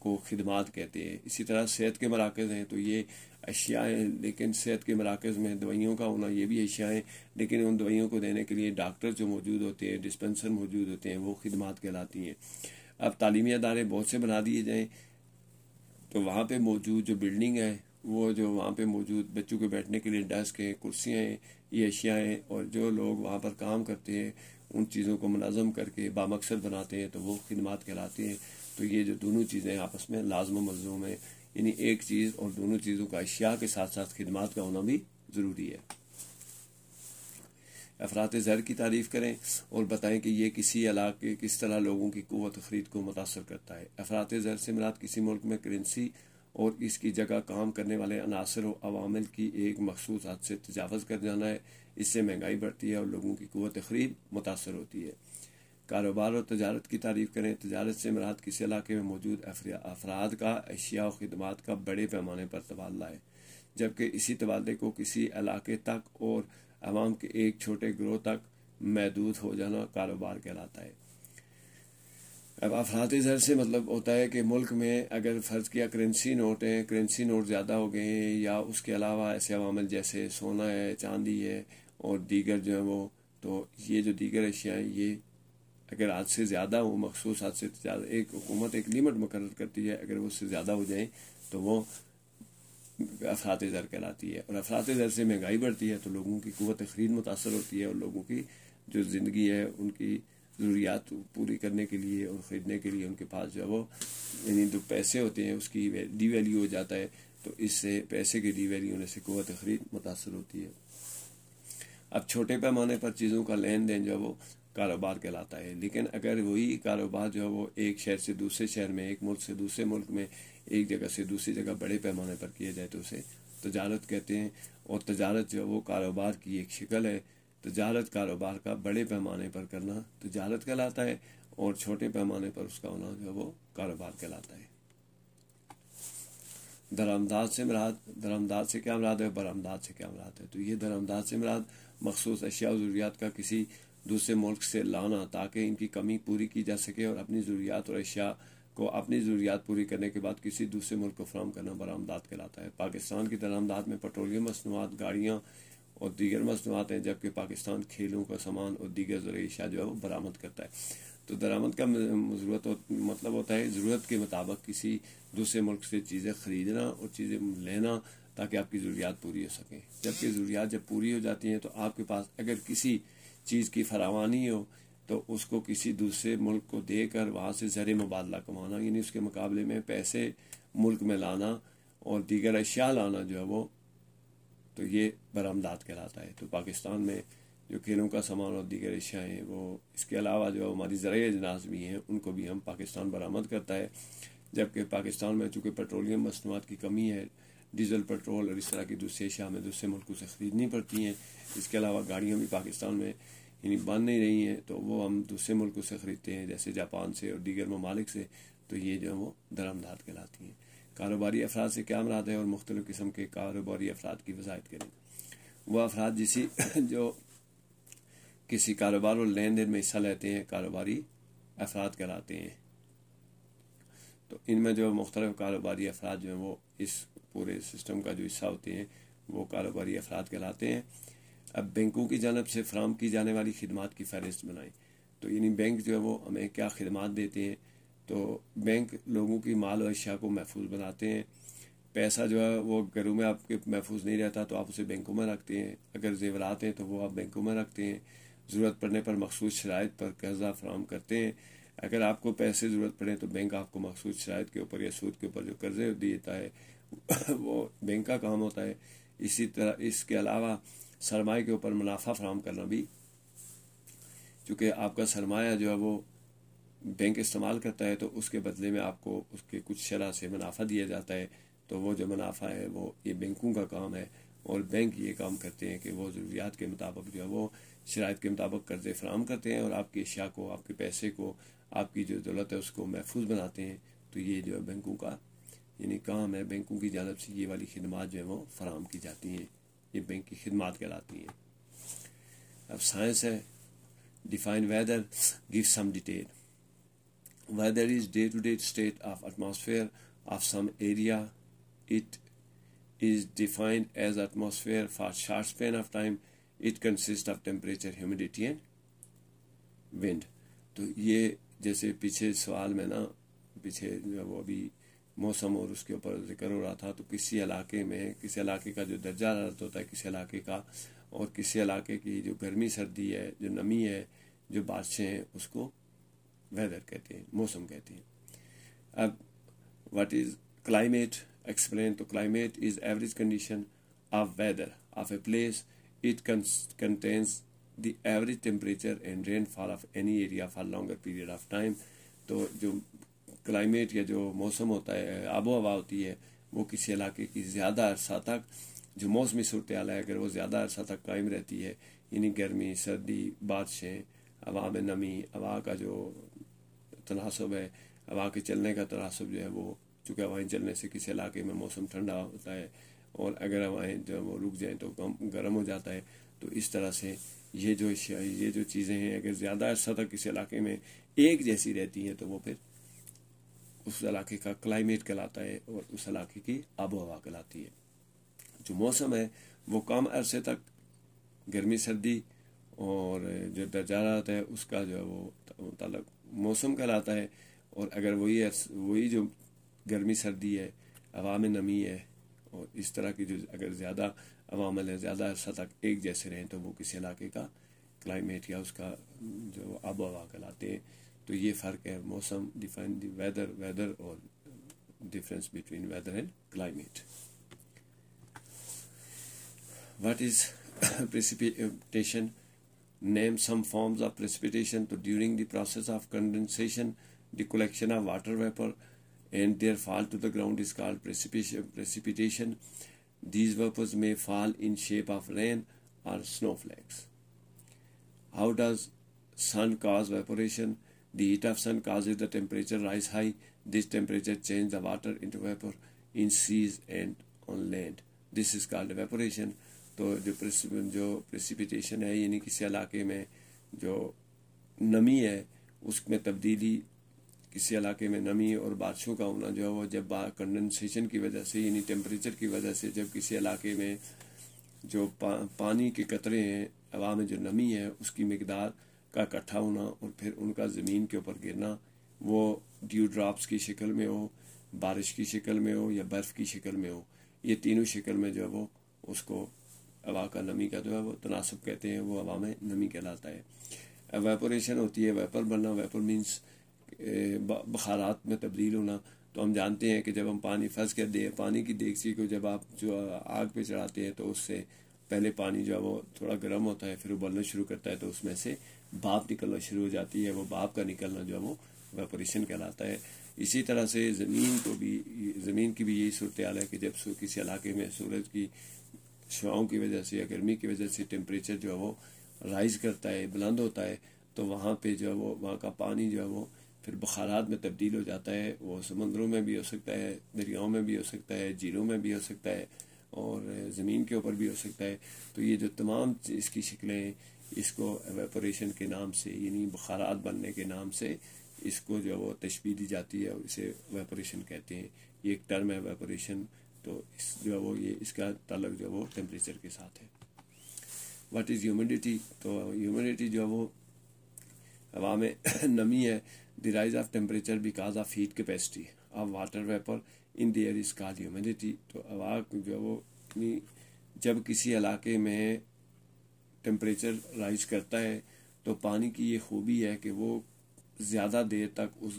को खदमात कहते हैं इसी तरह सेहत के मराकज़ हैं तो ये अशिया हैं लेकिन सेहत के मराकज़ में दवाइयों का होना ये भी अशिया हैं लेकिन उन दवाइयों को देने के लिए डॉक्टर जो मौजूद होते हैं डिस्पेंसर मौजूद होते हैं वो खदमात कहलाती हैं अब तालीमी अदारे बहुत से बना दिए जाएँ तो वहाँ पर मौजूद जो बिल्डिंग है वो जो वहाँ पर मौजूद बच्चों के बैठने के लिए डेस्क हैं कुर्सियाँ हैं ये अशियाएँ और जो लोग वहाँ पर काम करते हैं उन चीज़ों को मनाज़म करके बामकसद बनाते हैं तो वो खदमात कहलाते हैं तो ये जो दोनों चीज़ें आपस में लाजम मलजूम है यानी एक चीज़ और दोनों चीज़ों का अशिया के साथ साथ खदमात का होना भी ज़रूरी है अफरात जहर की तारीफ़ करें और बताएं कि ये किसी इलाके किस तरह लोगों की क़ुत खरीद को मुतासर करता है अफरात जहर से मरात किसी मुल्क में करेंसी और इसकी जगह काम करने वाले अनासर व अवामिल की एक मखसूस हद से तजावज़ कर जाना है इससे महंगाई बढ़ती है और लोगों की कुत खरीद मुतासर होती है कारोबार और तजारत की तारीफ करें तजारत से मराहत किसी इलाके में मौजूद अफराद का अशिया और खदमात का बड़े पैमाने पर तबादला है जबकि इसी तबादले को किसी इलाके तक और आवाम के एक छोटे ग्रोह तक महदूद हो जाना कारोबार कहलाता है अब अफरात जर से मतलब होता है कि मुल्क में अगर फ़र्ज़ किया करेंसी नोट हैं करेंसी नोट ज़्यादा हो गए हैं या उसके अलावा ऐसे अवामल जैसे सोना है चांदी है और दीगर जो है वो तो ये जो दीगर अशिया हैं ये अगर आज से ज़्यादा हो मखसूस आज से ज़्यादा एक हुकूमत एक लिमिट मुकर करती है अगर वो उससे ज़्यादा हो जाए तो वो अफरात ज़र कहलाती है और अफरात ज़र से महंगाई बढ़ती है तो लोगों की क़ुत खरीद मुतासर होती है और लोगों की जो ज़िंदगी है उनकी ज़रूरियात पूरी करने के लिए और ख़रीदने के लिए उनके पास जो है वो यानी जो पैसे होते हैं उसकी डी वैल्यू हो जाता है तो इससे पैसे की डी वैल्यू होने से क़वत ख़रीद मुतासर होती है अब छोटे पैमाने पर चीज़ों का लेन देन जो है वो कारोबार कहलाता है लेकिन अगर वही कारोबार जो है वो एक शहर से दूसरे शहर में एक मुल्क से दूसरे मुल्क में एक जगह से दूसरी जगह बड़े पैमाने पर किया जाए तो उसे तजारत कहते हैं और तजारत जो है वो कारोबार की एक शिकल है तजारत कारोबार का बड़े पैमाने पर करना तजारत कहलाता है और छोटे पैमाने पर उसका होना जो है वो कारोबार कहलाता है दरामदाद से मराद दरामदाद से क्या मराद है बरामदाद से क्या मराद है तो ये दरामदाद से मराद मखसूस अशिया ज़रूरियात का किसी दूसरे मुल्क से लाना ताकि इनकी कमी पूरी की जा सके और अपनी ज़रूरियात और अशिया को अपनी ज़रूरियात पूरी करने के बाद किसी दूसरे मुल्क को फ्राहम करना बरामदाद कहलाता है पाकिस्तान की दरामदाद में पेट्रोलियम मसनवाद गाड़ियाँ और दीगर मसनवाते हैं जबकि पाकिस्तान खेलों का सामान और दीगर जरिया जो है वो बरामद करता है तो दरामद का ज़रूरत मतलब होता है ज़रूरत के मुताबिक किसी दूसरे मुल्क से चीज़ें ख़रीदना और चीज़ें लेना ताकि आपकी ज़रूरियात पूरी हो सकें जबकि ज़रूरियात जब पूरी हो जाती हैं तो आपके पास अगर किसी चीज़ की फरावानी हो तो उसको किसी दूसरे मुल्क को देकर वहाँ से ज़र मुबादला कमाना यानी उसके मुकाबले में पैसे मुल्क में लाना और दीगर अशिया लाना जो है वो तो ये बरामदात कहलाता है तो पाकिस्तान में जो खेलों का सामान और दीगर अशियाँ हैं वो इसके अलावा जो हमारी ज़रिए अजनास भी हैं उनको भी हम पाकिस्तान बरामद करता है जबकि पाकिस्तान में चूँकि पेट्रोलियम मसनवाद की कमी है डीजल पेट्रोल और इस तरह की दूसरे अशिया हमें दूसरे मुल्कों से ख़रीदनी पड़ती हैं इसके अलावा गाड़ियाँ भी पाकिस्तान में यानी बन नहीं रही हैं तो वो हम दूसरे मुल्कों से ख़रीदते हैं जैसे जापान से और दीगर ममालिक से तो ये जो है वो दरामदात कहलाती हैं कारोबारी अफराद से क्या मराद है और मुख्तलिफ़ किस्म के कारोबारी अफराद की वजाहत करें वह अफराद जिसी <coughs> जो किसी कारोबार और लेन देन में हिस्सा लेते हैं कारोबारी अफराद कराते हैं तो इनमें जो मुख्तलिफ कारोबारी अफराद जो हैं वो इस पूरे सिस्टम का जो हिस्सा होते हैं वो कारोबारी अफराद कहलाते हैं अब बैंकों की जानब से फ्राहम की जाने वाली खदमात की फहरिस्त बनाएं तो यानी बैंक जो है वो हमें क्या खदमात देते हैं तो बैंक लोगों की माल और अशिया को महफूज बनाते हैं पैसा जो है वो घरों में आपके महफूज नहीं रहता तो आप उसे बैंकों में रखते हैं अगर जेवरात हैं तो वो आप बैंकों में रखते हैं ज़रूरत पड़ने पर मखसूस शराइ पर कर्जा फ्राहम करते हैं अगर आपको पैसे ज़रूरत पड़े तो बैंक आपको मखसूस शराइ के ऊपर या सूद के ऊपर जो कर्जे देता है <laughs> वो बैंक का काम होता है इसी तरह इसके अलावा सरमाए के ऊपर मुनाफा फ्राहम करना भी चूँकि आपका सरमाया जो है वो बैंक इस्तेमाल करता है तो उसके बदले में आपको उसके कुछ शरह से मुनाफा दिया जाता है तो वो जो मुनाफा है वो ये बैंकों का काम है और बैंक ये काम करते हैं कि वो ज़रूरियात के मुताबिक जो है वो शरात के मुताबिक कर्ज़े फ्राहम करते हैं और आपकी अशिया को आपके पैसे को आपकी जो दौलत है उसको महफूज बनाते हैं तो ये जो है बैंकों का यानी काम है बैंकों की जानब से ये वाली खदमात जो है वो फराम की जाती हैं ये बैंक की खदमात कहलाती हैं अब साइंस है define weather give some detail where is day-to-day state of atmosphere of some area, it is defined as atmosphere for short span of time. It consists of temperature, humidity and wind. तो ये जैसे पीछे सवाल में ना पीछे wo bhi मौसम और उसके ऊपर जिक्र हो रहा था तो किसी इलाके में किसी इलाके का जो दर्जा हरारत होता है किसी इलाके का और किसी इलाके की जो गर्मी सर्दी है जो नमी है जो बारिशें हैं उसको वेदर कहते हैं मौसम कहते हैं अब व्हाट इज क्लाइमेट एक्सप्लेन तो climate is average condition of weather of a place it contains the average temperature and rainfall of any area for longer period of time तो जो क्लाइमेट या जो मौसम होता है आबो हवा होती है वो किसी इलाके की ज़्यादा अरसा तक जो मौसमी सूरत आला है अगर वो ज़्यादा अरसा तक कायम रहती है यानी गर्मी सर्दी बारिशें हवा में नमी हवा का जो तनासब है हवा के चलने का तनासब जो है वो चूँकि हवाएँ चलने से किसी इलाके में मौसम ठंडा होता है और अगर हवाएँ जो वो रुक जाएँ तो कम गर्म हो जाता है तो इस तरह से ये जो ये जो चीज़ें हैं अगर ज़्यादा अर्सा तक किसी इलाके में एक जैसी रहती हैं तो वो फिर उस इलाके का क्लाइमेट कहलाता है और उस इलाके की आबो हवा कहलाती है जो मौसम है वो कम अरसे तक गर्मी सर्दी और जो दर्जा रहता है उसका जो है वो मतलब मौसम कहलाता है और अगर वही वही जो गर्मी सर्दी है हवा में नमी है और इस तरह की जो अगर ज़्यादा अवामल है ज़्यादा अरसा तक एक जैसे रहें तो वो किसी इलाके का क्लाइमेट या उसका जो आबो हवा कहलाते हैं तो ये फ़र्क है मौसम डिफाइन वेदर वेदर और difference between weather and climate what is precipitation name some forms of precipitation to during the process of condensation the collection of water vapor and their fall to the ground is called precipitation these vapors may fall in shape of rain or snowflakes how does sun cause evaporation the heat of sun causes the temperature rise high this temperature changes the water into vapor in seas and on land this is called evaporation तो जो जो प्रेसिपिटेशन है यानी किसी इलाके में जो नमी है उसमें तब्दीली किसी इलाके में नमी और बारिशों का होना जो है वो जब कंडेंसेशन की वजह से यानी टेम्परेचर की वजह से जब किसी इलाके में जो पा, पानी के कतरे हैं हवा में जो नमी है उसकी मकदार का इकट्ठा होना और फिर उनका ज़मीन के ऊपर गिरना वो ड्यू ड्राप्स की शक्ल में हो बारिश की शक्ल में हो या बर्फ़ की शक्ल में हो ये तीनों शक्ल में जो है वो उसको हवा का नमी का जो है वो तनासब कहते हैं वो हवा में नमी कहलाता है वेपोरेशन होती है वेपर बनना वेपर मीन्स बखारात में तब्दील होना तो हम जानते हैं कि जब हम पानी फंस कर दें पानी की डेगची को जब आप जो आग पे चढ़ाते हैं तो उससे पहले पानी जो है वो थोड़ा गर्म होता है फिर उबलना शुरू करता है तो उसमें से भाप निकलना शुरू हो जाती है वो भाप का निकलना जो है वो वेपोरेशन कहलाता है इसी तरह से ज़मीन को भी ज़मीन की भी यही सूरत हाल है कि जब किसी इलाके में सूरज की छाओं की वजह से या गर्मी की वजह से टेम्परेचर जो है वो राइज करता है बुलंद होता है तो वहाँ पर जो है वो वहाँ का पानी जो है वो फिर बुखारात में तब्दील हो जाता है वो समंदरों में भी हो सकता है दरियाओं में भी हो सकता है झीलों में भी हो सकता है और ज़मीन के ऊपर भी हो सकता है तो ये जो तमाम इसकी शक्लें इसको एवेपोरेशन के नाम से यानी बुखारात बनने के नाम से इसको जो है वो तशबी दी जाती है और इसे वेपोरेशन कहते हैं ये एक टर्म है वेपोरेशन तो इस जो है वो ये इसका ताल्लुक जो है वो टेम्परेचर के साथ है वट इज़ ह्यूमिडिटी तो ह्यूमिडिटी जो है वो हवा में <coughs> नमी है the rise of temperature because of heat capacity of water vapour in there is call humidity तो हवा जो है वो जब किसी इलाके में टेम्परेचर राइज करता है तो पानी की ये खूबी है कि वो ज़्यादा देर तक उस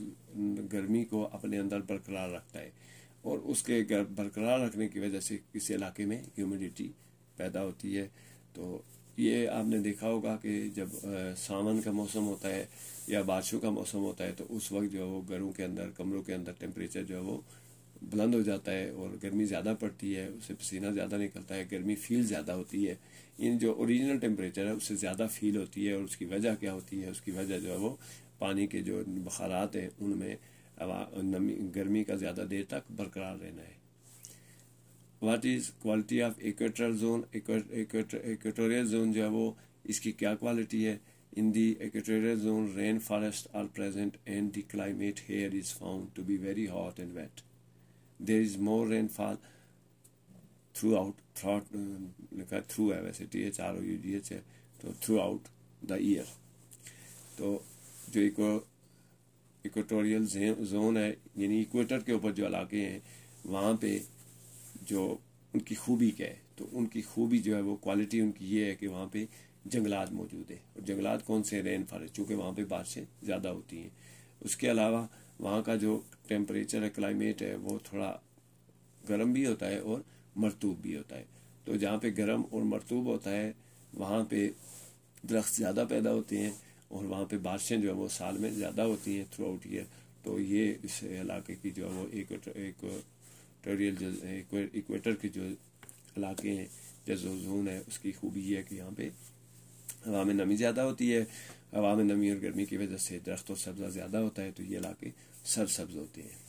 गर्मी को अपने अंदर बरकरार रखता है और उसके बरकरार रखने की वजह से किसी इलाके में ह्यूमिडिटी पैदा होती है तो ये आपने देखा होगा कि जब सावन का मौसम होता है या बारिशों का मौसम होता है तो उस वक्त जो है वो घरों के अंदर कमरों के अंदर टेम्परेचर जो है वो बुलंद हो जाता है और गर्मी ज़्यादा पड़ती है उससे पसीना ज़्यादा निकलता है गर्मी फील ज़्यादा होती है इन जो ओरिजिनल टेम्परेचर है उससे ज़्यादा फील होती है और उसकी वजह क्या होती है उसकी वजह जो है वो पानी के जो बखारात हैं उनमें नमी गर्मी का ज्यादा देर तक बरकरार रहना है what is quality of equator zone equatorial zone जो है वो इसकी क्या क्वालिटी है in the equatorial zone rain forest are present and the climate here is found to be very hot and wet there is more rainfall throughout throat through है वैसे T H R O U D H है तो थ्रू आउट द ईयर तो जो इक्वेटोरियल जोन है यानी इक्वेटर के ऊपर जो इलाके हैं वहाँ पे जो उनकी खूबी क्या है तो उनकी खूबी जो है वो क्वालिटी उनकी ये है कि वहाँ पे जंगलात मौजूद है और जंगलात कौन से रेन फॉरेस्ट चूँकि वहाँ पे बारिशें ज़्यादा होती हैं उसके अलावा वहाँ का जो टेम्परेचर है क्लाइमेट है वो थोड़ा गर्म भी होता है और मरतूब भी होता है तो जहाँ पे गर्म और मरतूब होता है वहाँ पे दरख्त ज़्यादा पैदा होते हैं और वहाँ पे बारिशें जो है वो साल में ज़्यादा होती हैं थ्रू आउट ईयर तो ये इस इलाके की जो है वो इक्वेटोरियल जो इक्वेटर के जो इलाके हैं जो जोन है उसकी खूबी ये है कि यहाँ पे हवा में नमी ज़्यादा होती है हवा में नमी और गर्मी की वजह से दरख्त और सब्जा ज़्यादा होता है तो ये इलाके सरसब्ज होते हैं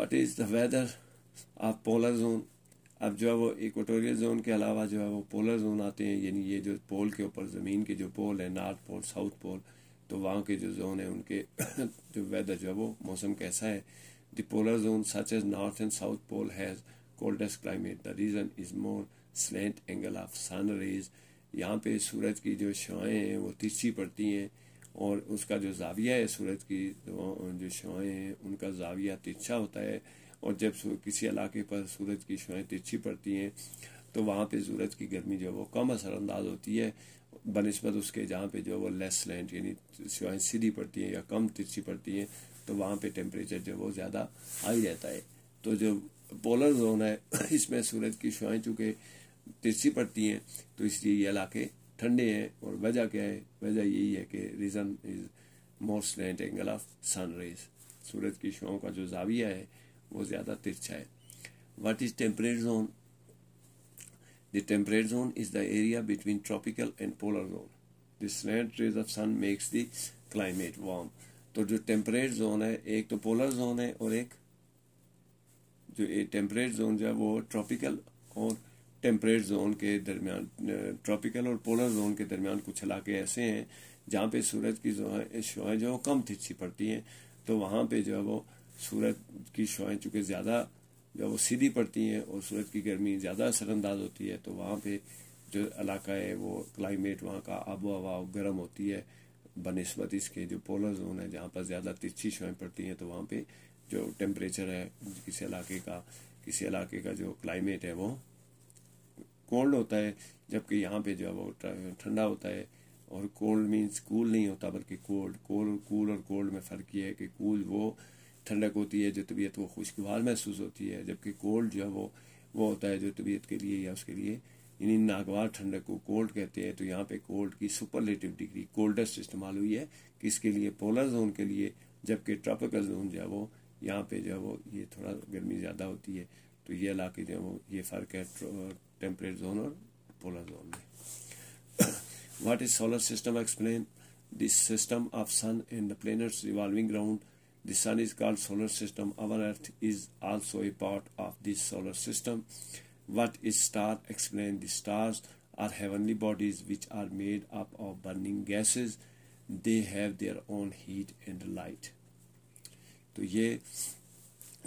what is the weather of polar zone अब जो है वो इक्वेटोरियल जोन के अलावा जो है वो पोलर जोन आते हैं यानी ये जो पोल के ऊपर ज़मीन के जो पोल है नॉर्थ पोल साउथ पोल तो वहाँ के जो जोन है उनके <coughs> जो वेदर जो है वो मौसम कैसा है the polar zone such as north and south pole has coldest climate the reason is more slant angle of sun rays यहाँ पे सूरज की जो शवाएँ हैं वो तिरछी पड़ती हैं और उसका जो जाविया है सूरज की जो शवाएँ हैं उनका जाविया तिरछा होता है और जब किसी इलाके पर सूरज की शुएँ तिरछी पड़ती हैं तो वहाँ पे सूरज की गर्मी जो है वो कम असरअंदाज होती है बनस्बत उसके जहाँ पे जो है वो लेस लैंड यानी शुएँ सीधी पड़ती हैं या कम तिरछी पड़ती हैं तो वहाँ पे टेम्परेचर जो है वो ज़्यादा हाई रहता है तो जो पोलर जोन है <clears throat> इसमें सूरज की शुएँ चूँकि तिरछी पड़ती हैं तो इसलिए ये इलाके ठंडे हैं और वजह क्या है वजह यही है कि reason is most land angle of sun rays सूरज की शुओं का जो जाविया है वो ज़्यादा तिरछा है what is temperate zone the temperate zone is the area between tropical and polar zone the slant rays of sun makes the climate warm तो जो टेम्परेट जोन है एक तो पोलर जोन है और एक जो टेम्परेट जोन जो है वो ट्रॉपिकल और टेम्परेट जोन के दरमियान ट्रॉपिकल और पोलर जोन के दरमियान कुछ इलाके ऐसे हैं जहाँ पे सूरज की जो है शो है जो कम तिरछी पड़ती हैं तो वहाँ पे जो है वो सूरज की शुआएं चूँकि ज़्यादा जब वो सीधी पड़ती हैं और सूरज की गर्मी ज़्यादा असरअंदाज होती है तो वहाँ पे जो इलाका है वो क्लाइमेट वहाँ का आबो हवा गर्म होती है बनस्बत इसके जो पोलर जोन है जहाँ पर ज़्यादा तिरछी शुएँ पड़ती हैं तो वहाँ पे जो टेम्परेचर है किसी इलाके का किसी इलाके का जो क्लाइमेट है वो कोल्ड होता है जबकि यहाँ पे जो है वो ठंडा होता है और कोल्ड मीन्स कूल नहीं होता बल्कि कोल्ड कोल्ड कूल और कोल्ड में फ़र्क ये है कि कूल वो ठंडक होती है जो तबीयत वो खुशगवार महसूस होती है जबकि कोल्ड जो है वो वो होता है जो तबीयत के लिए या उसके लिए यानी नागवार ठंडक को कोल्ड कहते हैं तो यहाँ पे कोल्ड की सुपरलेटिव डिग्री कोल्डेस्ट इस्तेमाल हुई है कि इसके लिए पोलर जोन के लिए जबकि ट्रॉपिकल जोन जो है वो यहाँ पे जो है वो ये थोड़ा गर्मी ज़्यादा होती है तो ये इलाके जो है वो ये फ़र्क है टेम्परेट जोन और पोलर जोन में what is solar system explain this system of sun and the planets revolving ground The sun is called solar system. Our earth is also a part of this solar system. What is star? Explain the stars are heavenly bodies which are made up of burning gases. They have their own heat and light. to ye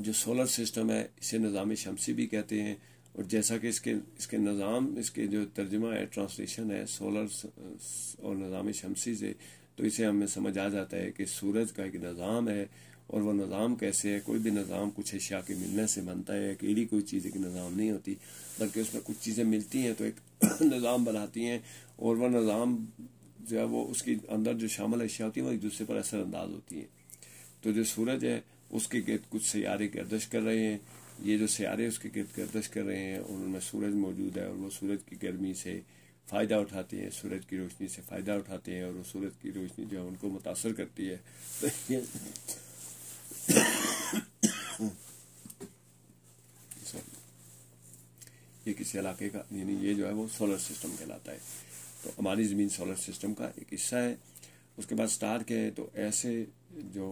jo solar system hai ise nizam e shamsi bhi kehte hain aur jaisa ki iske iske nizam iske jo tarjuma hai translation hai solar aur nizam e shamsi se to ise हमें samajh aa jata hai ki suraj ka ek nizam hai और वह निज़ाम कैसे है कोई भी निज़ाम कुछ अशिया के मिलने से बनता है अकेली कोई चीज़ एक निज़ाम नहीं होती बल्कि उसमें कुछ चीज़ें मिलती हैं तो एक <coughs> निज़ाम बनाती हैं और वह निज़ाम जो है वो उसके अंदर जो शामिल अशिया होती हैं वो एक दूसरे पर असरअंदाज होती हैं तो जो सूरज है उसके गिरद कुछ सैारे गर्दश कर रहे हैं ये जो सैारे उसके गिरद गर्दश कर रहे हैं और उनमें सूरज मौजूद है और वह सूरज की गर्मी से फ़ायदा उठाते हैं सूरज की रोशनी से फ़ायदा उठाते हैं और वो सूरज की रोशनी जो है उनको मुतासर करती है <laughs> तो ये ये किसी इलाके का यानी ये जो है वो सोलर सिस्टम कहलाता है तो हमारी ज़मीन सोलर सिस्टम का एक हिस्सा है उसके बाद स्टार के हैं तो ऐसे जो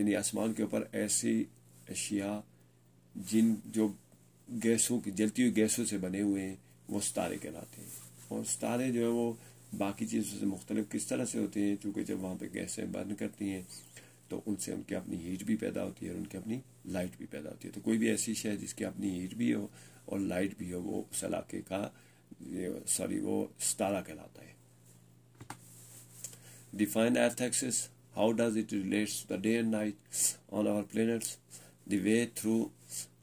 यानी आसमान के ऊपर ऐसी अशिया जिन जो गैसों की जलती हुई गैसों से बने हुए हैं वो सितारे कहलाते हैं और सितारे जो है वो बाकी चीज़ों से मुख्तलिफ किस तरह से होते हैं चूँकि जब वहाँ पर गैसें बर्न करती हैं तो उनसे उनके अपनी हीट भी पैदा होती है और उनकी अपनी लाइट भी पैदा होती है तो कोई भी ऐसी शय जिसकी अपनी हीट भी हो और लाइट भी हो वो उस इलाके का सॉरी वो सतारा कहलाता है define earth axis how does it relate the day and night on our planets the way through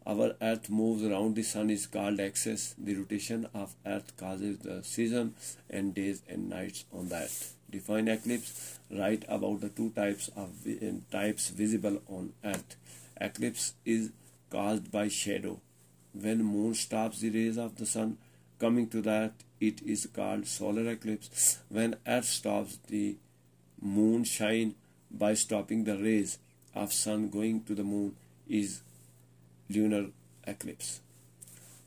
our earth move around the is called axis the rotation of earth cause the season and days and nights on the earth define eclipse, write about the two types of types visible on earth. Eclipse is caused by shadow. When moon stops the rays of the sun coming to the earth, it is called solar eclipse. When earth stops the moon shine by stopping the rays of sun going to the moon is lunar eclipse.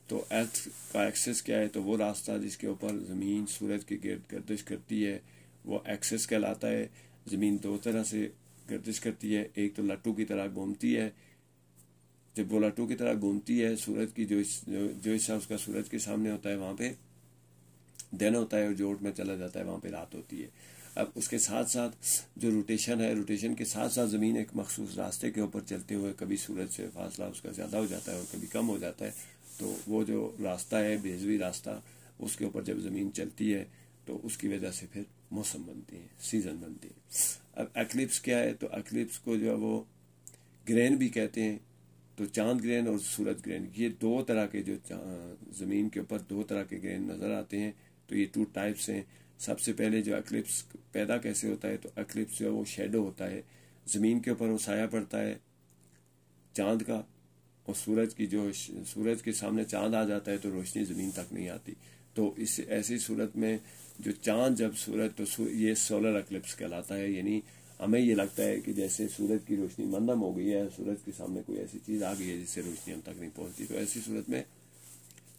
तो अर्थ का एक्सेस क्या है तो वो रास्ता जिसके ऊपर ज़मीन सूरज के गर्द गर्दिश करती है वो एक्सेस कहलाता है ज़मीन दो तरह से गर्दिश करती है एक तो लट्टू की तरह घूमती है जब वो लट्टू की तरह घूमती है सूरज की जो जो हिस्सा उसका सूरज के सामने होता है वहाँ पे दिन होता है और जोट में चला जाता है वहाँ पे रात होती है अब उसके साथ साथ जो रोटेशन है रोटेशन के साथ साथ ज़मीन एक मखसूस रास्ते के ऊपर चलते हुए कभी सूरज से फासला उसका ज़्यादा हो जाता है और कभी कम हो जाता है तो वो जो रास्ता है बेजवी रास्ता उसके ऊपर जब ज़मीन चलती है तो उसकी वजह से फिर मौसम बनती है सीजन बनती है अब एक्लिप्स क्या है तो एक्लिप्स को जो है वो ग्रहण भी कहते हैं तो चांद ग्रहण और सूरज ग्रहण ये दो तरह के जो ज़मीन के ऊपर दो तरह के ग्रहण नज़र आते हैं तो ये टू टाइप्स हैं सबसे पहले जो एक्लिप्स पैदा कैसे होता है तो एक्लिप्स जो है वो शेडो होता है ज़मीन के ऊपर वो साया पड़ता है चांद का और सूरज की जो सूरज के सामने चांद आ जाता है तो रोशनी ज़मीन तक नहीं आती तो इस ऐसी सूरत में जो चांद जब सूरज तो सूर, ये सोलर अक्लिप्स कहलाता है यानी हमें ये लगता है कि जैसे सूरज की रोशनी मंदम हो गई है सूरज के सामने कोई ऐसी चीज आ गई है जिससे रोशनी हम तक नहीं पहुंचती तो ऐसी सूरत में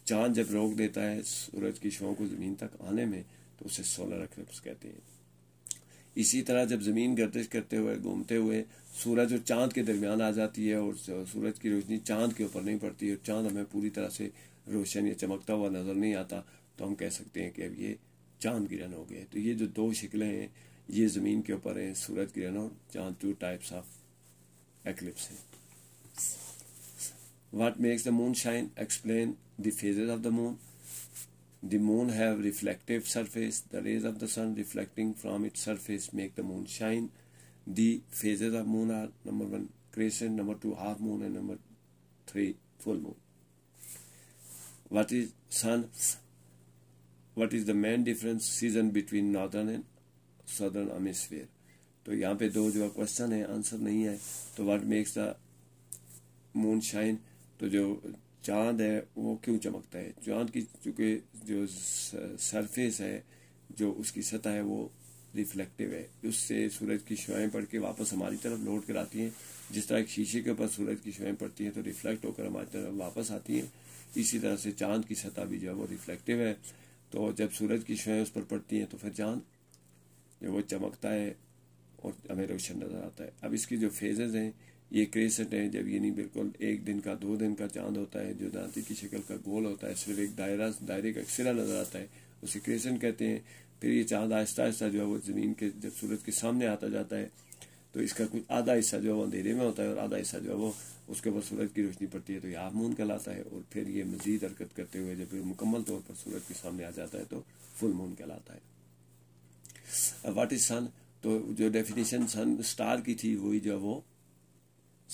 चांद जब रोक देता है सूरज की शो को जमीन तक आने में तो उसे सोलर एक्लिप्स कहते हैं इसी तरह जब जमीन गर्दिश करते हुए घूमते हुए सूरज और चांद के दरमियान आ जाती है और सूरज की रोशनी चांद के ऊपर नहीं पड़ती और चांद हमें पूरी तरह से रोशन या चमकता हुआ नजर नहीं आता तो हम कह सकते हैं कि अब ये चांद ग्रहण हो गया तो ये जो दो शिकले हैं ये जमीन के ऊपर है सूरज ग्रहण और चांद टू टाइप्स ऑफ एक्लिप्स हैं what makes the moon shine explain the phases of the moon the moon have reflective surface the rays of the sun reflecting from it surface make the moon shine the phases of moon are number one crescent number two half moon and number three full moon what is sun what is the main difference season between northern and southern hemisphere तो यहाँ पे दो जो क्वेश्चन है आंसर नहीं है तो what makes the moon shine तो जो चांद है वो क्यों चमकता है चांद की चूँकि जो सरफेस है जो उसकी सतह है वो रिफ्लेक्टिव है उससे सूरज की शुआएं पड़ के वापस हमारी तरफ लौट कर आती हैं जिस तरह एक शीशे के ऊपर सूरज की शुआएं पड़ती हैं तो रिफ्लेक्ट होकर हमारी तरफ वापस आती हैं इसी तरह से चांद की सतह भी जो है वो रिफ्लेक्टिव है तो जब सूरज की शोएं उस पर पड़ती हैं तो फिर चाँद जो वो चमकता है और हमें रोशन नज़र आता है अब इसकी जो फेजेज़ हैं ये क्रेसेंट हैं जब ये नहीं बिल्कुल एक दिन का दो दिन का चांद होता है जो दांती की शक्ल का गोल होता है सिर्फ एक दायरा दायरे का सिरा नज़र आता है उसे क्रेसेंट कहते हैं फिर ये चांद आहिस्ता आहिस्ता जो है वो ज़मीन के जब सूरज के सामने आता जाता है तो इसका कुछ आधा हिस्सा जो है वो अंधेरे में होता है और आधा हिस्सा जो है वो उसके बाद सूरज की रोशनी पड़ती है तो ये मून कहलाता है और फिर ये मजीद हरकत करते हुए जब ये मुकम्मल तौर पर सूरज के सामने आ जाता है तो फुल मून कहलाता है वाट इज सन तो जो डेफिनेशन सन स्टार की थी वही जो वो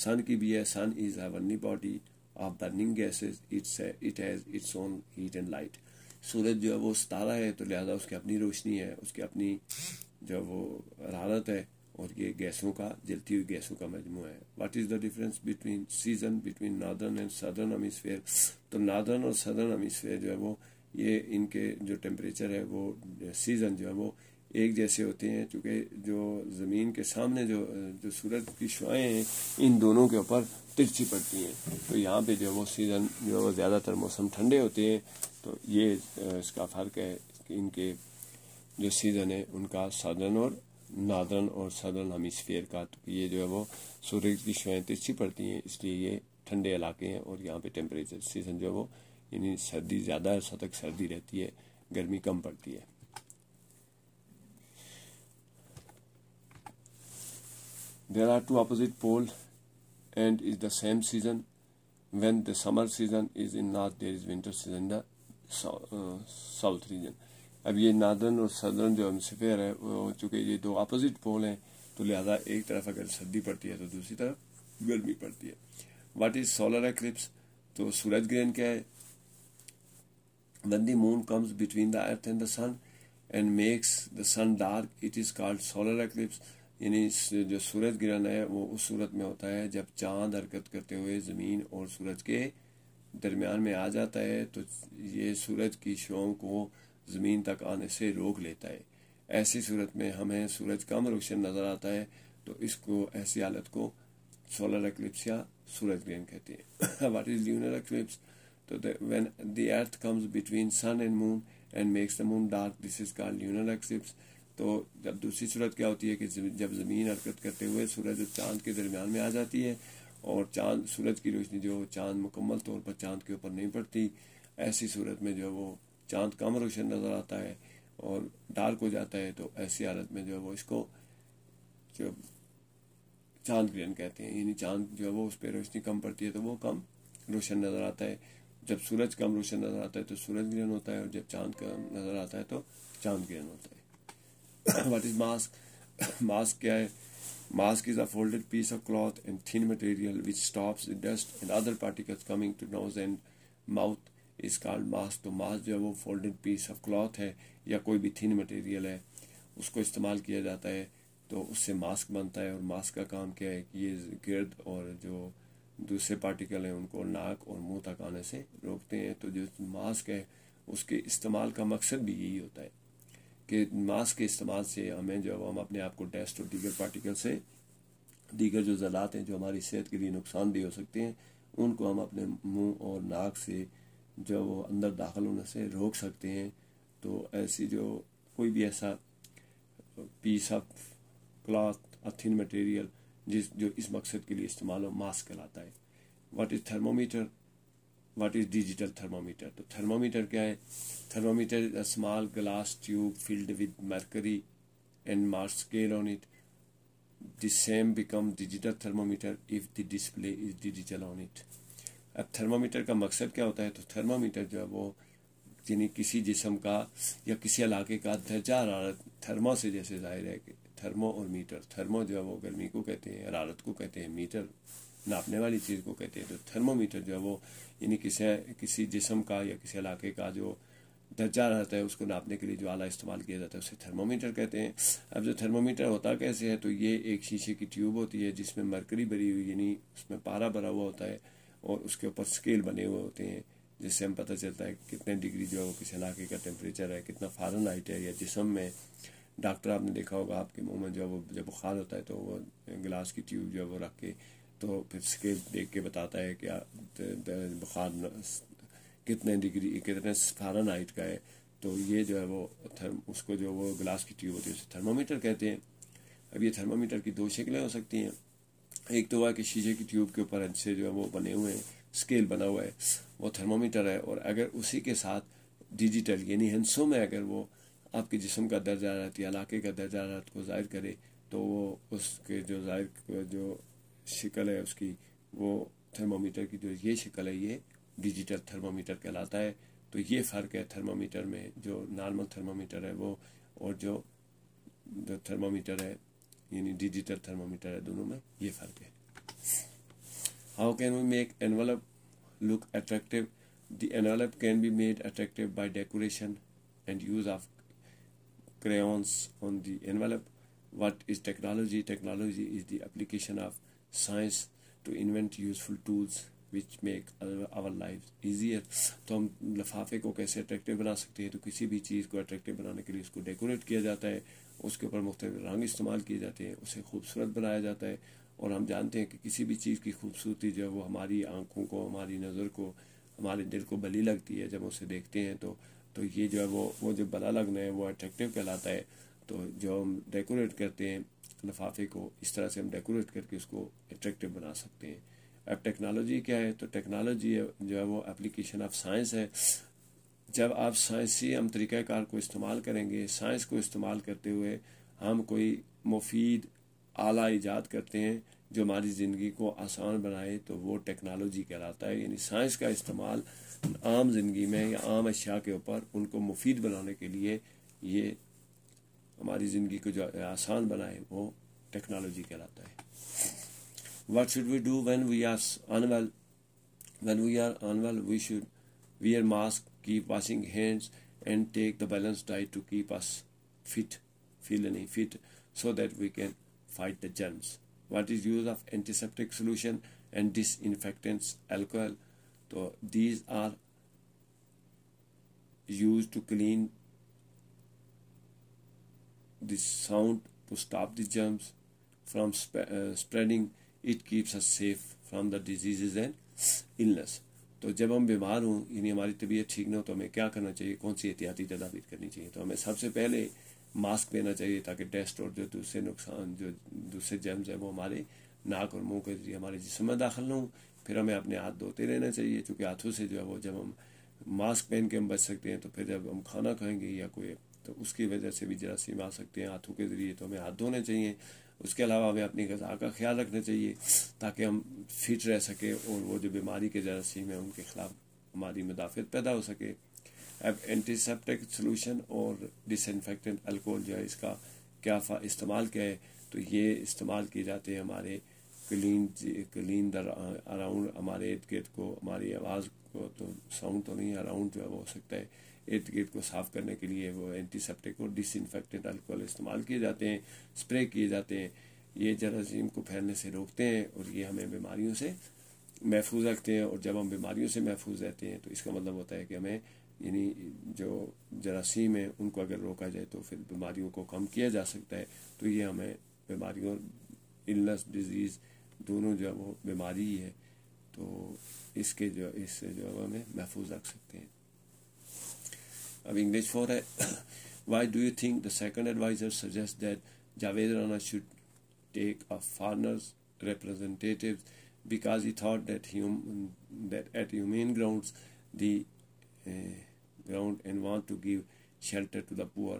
सन की भी है sun is heavenly body of burning gases it's it has its own heat and light सूरज जो है वो सतारा है तो लिहाजा उसकी अपनी रोशनी है उसकी अपनी जो वो हरारत है और ये गैसों का जलती हुई गैसों का मजमू है what is the difference between season between northern and southern hemisphere तो नॉर्दर्न और सदर्न हमीसफेयर जो है वो ये इनके जो टेम्परेचर है वो सीज़न जो है वो एक जैसे होते हैं चूँकि जो ज़मीन के सामने जो जो सूरज की शुआएँ हैं इन दोनों के ऊपर तिरछी पड़ती हैं तो यहाँ पे जो है वो सीज़न जो है वो ज़्यादातर मौसम ठंडे होते हैं तो ये इसका फ़र्क है इनके जो सीज़न है उनका साधन और नादरन और सदरन हमीस्फेयर का तो ये जो है वो सूर्य की शुएँ तिरछी पड़ती हैं इसलिए ये ठंडे इलाके हैं और यहाँ पे टेम्परेचर सीजन जो है वो यानी सर्दी ज़्यादा शतक सर्दी रहती है गर्मी कम पड़ती है there are two opposite pole and is the same season when the summer season is in north there is winter season the south region अब ये नादन और सदरन जो हेमस्फेयर है वो चूँकि ये दो अपोजिट पोल हैं तो लिहाजा एक तरफ अगर सर्दी पड़ती है तो दूसरी तरफ गर्मी पड़ती है वाट इज सोलर एक्लिप्स तो सूरज ग्रहण क्या है when the moon comes between the earth and the sun and makes the sun dark it is called solar eclipse यानी जो सूरज ग्रहण है वो उस सूरत में होता है जब चांद हरकत करते हुए ज़मीन और सूरज के दरमियान में आ जाता है तो ये सूरज की शों को ज़मीन तक आने से रोक लेता है ऐसी सूरत में हमें सूरज कम रोशन नज़र आता है तो इसको ऐसी हालत को सोलर एक्लिप्स या सूरज ग्रहण कहते हैं वाट इज ल्यूनर एक्लिप्स तो when the earth comes between sun and moon and makes the moon dark this is called lunar eclipse तो जब दूसरी सूरत क्या होती है कि जब ज़मीन हरकत करते हुए सूरज और चांद के दरमियान में आ जाती है और चांद सूरज की रोशनी जो चांद मुकम्मल तौर पर चांद के ऊपर नहीं पड़ती ऐसी सूरत में जो वो चांद कम रोशन नज़र आता है और डार्क हो जाता है तो ऐसी हालत में जो है वो इसको जो चांद ग्रहण कहते हैं यानी चांद जो है वो उस पर रोशनी कम पड़ती है तो वो कम रोशन नज़र आता है जब सूरज कम रोशन नज़र आता है तो सूरज ग्रहण होता है और जब चांद कम नज़र आता है तो चांद ग्रहण होता है वट इज़ मास्क मास्क क्या है mask is a folded piece of cloth and thin material which stops dust and other particles coming to nose and mouth is called mask तो मास्क जो है वो फोल्डिंग पीस ऑफ क्लॉथ है या कोई भी थिन मटेरियल है उसको इस्तेमाल किया जाता है तो उससे मास्क बनता है और मास्क का काम क्या है कि ये गिर्द और जो दूसरे पार्टिकल हैं उनको नाक और मुंह तक आने से रोकते हैं तो जो मास्क है उसके इस्तेमाल का मकसद भी यही होता है कि मास्क के इस्तेमाल से हमें जो हम अपने आप को डस्ट और दीगर पार्टिकल से दीगर जो जलात हैं जो हमारी सेहत के लिए नुकसानदेह हो सकते हैं उनको हम अपने मुंह और नाक से जो वो अंदर दाखिल होने से रोक सकते हैं तो ऐसी जो कोई भी ऐसा piece of cloth a thin material जिस जो इस मकसद के लिए इस्तेमाल हो मास्क कहलाता है what is thermometer what is digital thermometer तो थर्मोमीटर क्या है thermometer is a small glass tube filled with mercury and mark scale on it the same become digital thermometer if the display is digital on it अब थर्मामीटर का मकसद क्या होता है तो थर्मामीटर जो है वो यानी किसी जिसम का या किसी इलाके का दर्जा हरारत थर्मो से जैसे जाहिर है कि थर्मो और मीटर थर्मो जो है वो गर्मी को कहते हैं हरारत को कहते हैं मीटर नापने वाली चीज़ को कहते हैं तो थर्मोमीटर जो है वो यानी किसी किसी जिसम का या किसी इलाके का जो दर्जा रहता है उसको नापने के लिए जो आला इस्तेमाल किया जाता है उसे थर्मोमीटर कहते हैं अब जो थर्मोमीटर होता कैसे है तो ये एक शीशे की ट्यूब होती है जिसमें मरकरी भरी हुई यानी उसमें पारा भरा हुआ होता है और उसके ऊपर स्केल बने हुए होते हैं जिससे हम पता चलता है कितने डिग्री जो है वो किस इलाके का टेम्परेचर है कितना फ़ारन हाइट है या जिसम में डॉक्टर आपने देखा होगा आपके मुंह में जो है वो जब बुखार होता है तो वो गिलास की ट्यूब जो है वो रख के तो फिर स्केल देख के बताता है कि बुखार कितने डिग्री कितने फारन हाइट का है तो ये जो है वो थर्म उसको जो वो गिलास की ट्यूब होती है उसे थर्मामीटर कहते हैं अब ये थर्मामीटर की दो शक्लें हो सकती हैं एक तो वह कि शीशे की ट्यूब के ऊपर से जो है वो बने हुए हैं स्केल बना हुआ है वो थर्मोमीटर है और अगर उसी के साथ डिजिटल यानी हिंसों में अगर वो आपके जिसम का दर्ज हरारत या इलाके का दर्ज हरारत को जाहिर करे तो वो उसके जो जाहिर जो शिकल है उसकी वो थर्मोमीटर की जो ये शिकल है ये डिजिटल थर्मोमीटर कहलाता है तो ये फ़र्क है थर्मोमीटर में जो नॉर्मल थर्मोमीटर है वो और जो जो थर्मोमीटर है यानी डिजिटल थर्मामीटर है दोनों में ये फर्क है how can we make envelope look attractive the envelope can be made attractive by decoration and use of crayons on the envelope What is technology technology is the application of science to invent useful tools which make our life easier. तो हम लफाफे को कैसे अट्रैक्टिव बना सकते हैं तो किसी भी चीज़ को अट्रैक्टिव बनाने के लिए उसको डेकोरेट किया जाता है उसके ऊपर मुख्तलिफ रंग इस्तेमाल किए जाते हैं उसे खूबसूरत बनाया जाता है और हम जानते हैं कि किसी भी चीज़ की खूबसूरती जो है वो हमारी आँखों को हमारी नज़र को हमारे दिल को भली लगती है जब उसे देखते हैं तो तो ये जो है वो वो जो बला लगना है वो अट्रैक्टिव कहलाता है तो जो हम डेकोरेट करते हैं लफाफे को इस तरह से हम डेकोरेट करके उसको अट्रैक्टिव बना सकते हैं अब टेक्नोलॉजी क्या है तो टेक्नोलॉजी जो है वो एप्लीकेशन ऑफ साइंस है जब आप साइंसी हम तरीक़ाकार को इस्तेमाल करेंगे साइंस को इस्तेमाल करते हुए हम कोई मुफीद आला ईजाद करते हैं जो हमारी ज़िंदगी को आसान बनाए तो वो टेक्नोलॉजी कहलाता है यानी साइंस का इस्तेमाल आम ज़िंदगी में या आम अशिया के ऊपर उनको मुफीद बनाने के लिए ये हमारी ज़िंदगी को जो आसान बनाए वो टेक्नोलॉजी कहलाता है what should we do when we are unwell when we are unwell we should we are mask keep washing hands and take the balanced diet to keep us fit, feeling fit, so that we can fight the germs. What is use of antiseptic solution and disinfectants, alcohol? So these are used to clean the sound to stop the germs from sp uh, spreading. It keeps us safe from the diseases and illness. तो जब हम बीमार हों यानी हमारी तबीयत ठीक ना हो तो हमें क्या करना चाहिए कौन सी एहतियाती तदाबीर करनी चाहिए तो हमें सबसे पहले मास्क पहनना चाहिए ताकि टेस्ट और जो दूसरे नुकसान जो दूसरे जम्स हैं वो हमारे नाक और मुंह के जरिए हमारे जिसम में दाखिल ना हो फिर हमें अपने हाथ धोते रहना चाहिए क्योंकि हाथों से जो है वो जब हम मास्क पहन के हम बच सकते हैं तो फिर जब हम खाना खाएंगे या कोई तो उसकी वजह से भी जरासीम आ सकते हैं हाथों के ज़रिए तो हमें हाथ धोने चाहिए उसके अलावा हमें अपनी गजा का ख्याल रखना चाहिए ताकि हम फिट रह सकें और वो जो बीमारी के जरासीम है उनके ख़िलाफ़ हमारी मुदाफ़त पैदा हो सके अब एंटीसेप्टिक सोलूशन और डिसइनफेक्टेंट अल्कोहल जो है इसका क्या इस्तेमाल क्या है तो ये इस्तेमाल किए जाते हैं हमारे क्लीन क्लीन दर अराउंड हमारे इर्द गिर्द को हमारी आवाज़ को तो साउंड तो नहीं अराउंड जो है वो हो सकता है इर्द गिर्द को साफ करने के लिए वो एंटीसेप्टिक और डिसइनफेक्टेंट अल्कोहल इस्तेमाल किए जाते हैं स्प्रे किए जाते हैं ये जरासीम को फैलने से रोकते हैं और ये हमें बीमारियों से महफूज रखते हैं और जब हम बीमारियों से महफूज रहते हैं तो इसका मतलब होता है कि हमें यानी जो जरासीम है उनको अगर रोका जाए तो फिर बीमारियों को कम किया जा सकता है तो ये हमें बीमारियों इलनेस डिजीज़ दोनों जो है वो बीमारी ही है तो इसके जो इससे जो है हमें महफूज रख सकते हैं of English for that. <coughs> Why do you think the second advisor suggests that Javed Rana should take a farmers' representative because he thought that hum, that at humane grounds the uh, ground and want to give shelter to the poor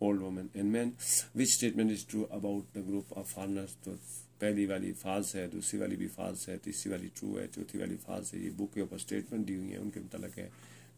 old woman and men which statement is true about the group of farmers? तो पहली वाली फाल्स है दूसरी वाली भी फाल्स है तीसरी वाली ट्रू है चौथी वाली फाल्स है ये बुक के ऊपर स्टेटमेंट दी हुई है उनके मुतलक है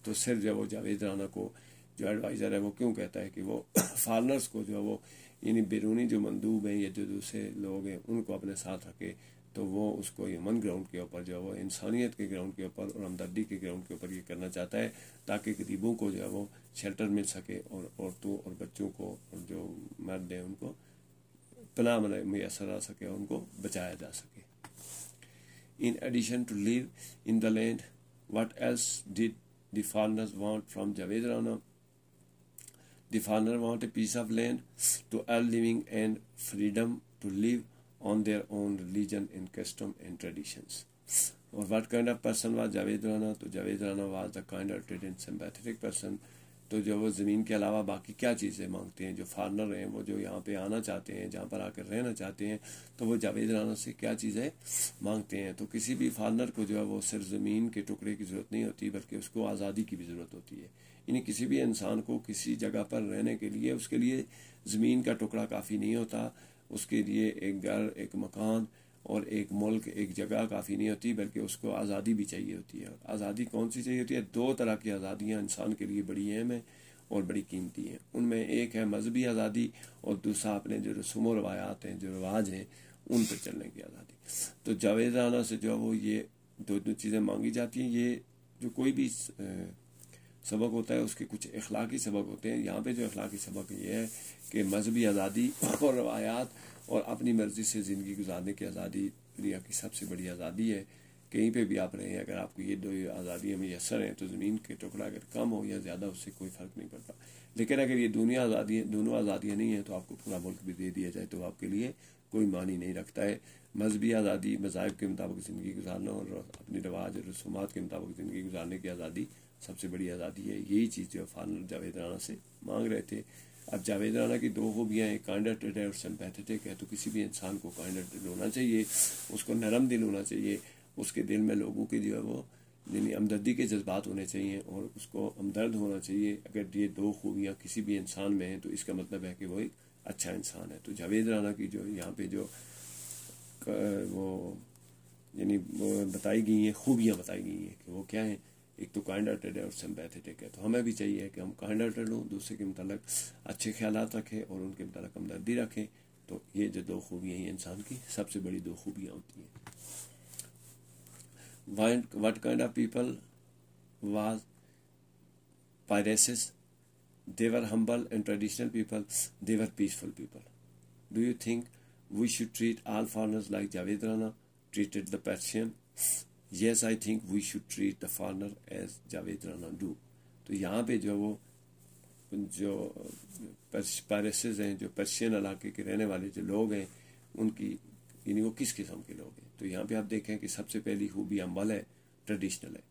तो सिर्फ जो है वो जावेद राना को जो एडवाइज़र है वो क्यों कहता है कि वो फार्नर्स <coughs> को जो है वो यानी बैरूनी जो मंदूब हैं या जो दूसरे लोग हैं उनको अपने साथ रखे तो वो उसको ह्यूमन ग्राउंड के ऊपर जो है वो इंसानियत के ग्राउंड के ऊपर और हमदर्दी के ग्राउंड के ऊपर ये करना चाहता है ताकि गरीबों को जो है वो शेल्टर मिल सके और औरतों और बच्चों को और जो मर्द हैं उनको पनाह मैसर आ सके और उनको बचाया जा सके in addition to live in the land what else did The farmers want from Javed Rana. The farmers want a piece of land to earn living and freedom to live on their own religion and custom and traditions. Or what kind of person was Javed Rana? So Javed Rana was the kind of and sympathetic person तो जो वो ज़मीन के अलावा बाकी क्या चीज़ें मांगते हैं जो फार्मर हैं वो जो यहाँ पे आना चाहते हैं जहाँ पर आकर रहना चाहते हैं तो वो जावेद राना से क्या चीज़ें मांगते हैं तो किसी भी फार्मर को जो है वो सिर्फ ज़मीन के टुकड़े की ज़रूरत नहीं होती बल्कि उसको आज़ादी की भी ज़रूरत होती है यानी किसी भी इंसान को किसी जगह पर रहने के लिए उसके लिए ज़मीन का टुकड़ा काफ़ी नहीं होता उसके लिए एक घर एक मकान और एक मुल्क एक जगह काफ़ी नहीं होती बल्कि उसको आज़ादी भी चाहिए होती है आज़ादी कौन सी चाहिए होती है दो तरह की आज़ादियाँ इंसान के लिए बड़ी अहम हैं और बड़ी कीमती हैं उनमें एक है मजहबी आज़ादी और दूसरा अपने जो रसूम रवायात हैं जो रवाज हैं उन पर चलने की आज़ादी तो जावेदाना से जो है वो ये दो दो चीज़ें मांगी जाती हैं ये जो कोई भी सबक होता है उसके कुछ अखलाकी सबक होते हैं यहाँ पर जो अखलाकी सबक ये है कि मजहबी आज़ादी और रवायात और अपनी मर्जी से ज़िंदगी गुजारने की आज़ादी दुनिया की सबसे बड़ी आज़ादी है कहीं पे भी आप रहें अगर आपको ये दो आज़ादियाँ मैसर हैं तो ज़मीन के टुकड़ा अगर कम हो या ज़्यादा उससे कोई फ़र्क नहीं पड़ता लेकिन अगर ये दुनिया आज़ादी दोनों आज़ादियाँ नहीं हैं तो आपको पूरा मुल्क भी दे दिया जाए तो आपके लिए कोई मानी नहीं रखता है मजहबी आज़ादी मजाब के मुताबिक ज़िंदगी गुजारना और अपने रवाज और रसूमा के मुताबिक ज़िंदगी गुजारने की आज़ादी सबसे बड़ी आज़ादी है यही चीज़ जो फानर जावेद राना से मांग रहे थे अब जावेद राना की दो खूबियाँ हैं काइंड और सिंपैथेटिक है तो किसी भी इंसान को काइंड होना चाहिए उसको नरम दिल होना चाहिए उसके दिल में लोगों की जो है वो यानी हमदर्दी के जज्बात होने चाहिए और उसको हमदर्द होना चाहिए अगर ये दो खूबियाँ किसी भी इंसान में हैं तो इसका मतलब है कि वो एक अच्छा इंसान है तो जावेद राना की जो यहाँ पे जो वो यानी बताई गई हैं खूबियाँ बताई गई हैं कि वो क्या हैं एक तो काइंड हार्टेड है और सिंपैथेटिक है तो हमें भी चाहिए कि हम काइंड हार्टेड हों दूसरे के मतलब अच्छे ख्याल रखें और उनके मतलब हमदर्दी रखें तो ये जो दो खूबियाँ हैं इंसान की सबसे बड़ी दो खूबियाँ होती हैं what kind of people was Persians they were humble and traditional people they were peaceful people do you think we should treat all foreigners like Javed Rana treated the Persian yes I think we should treat the foreigner as Javed Rana do तो यहाँ पे जो वो जो पैरिस हैं जो पर्शियन इलाके के रहने वाले जो लोग हैं उनकी यानी वो किस किस्म के लोग हैं तो यहाँ पे आप देखें कि सबसे पहली खूबी अम्बल है ट्रेडिशनल है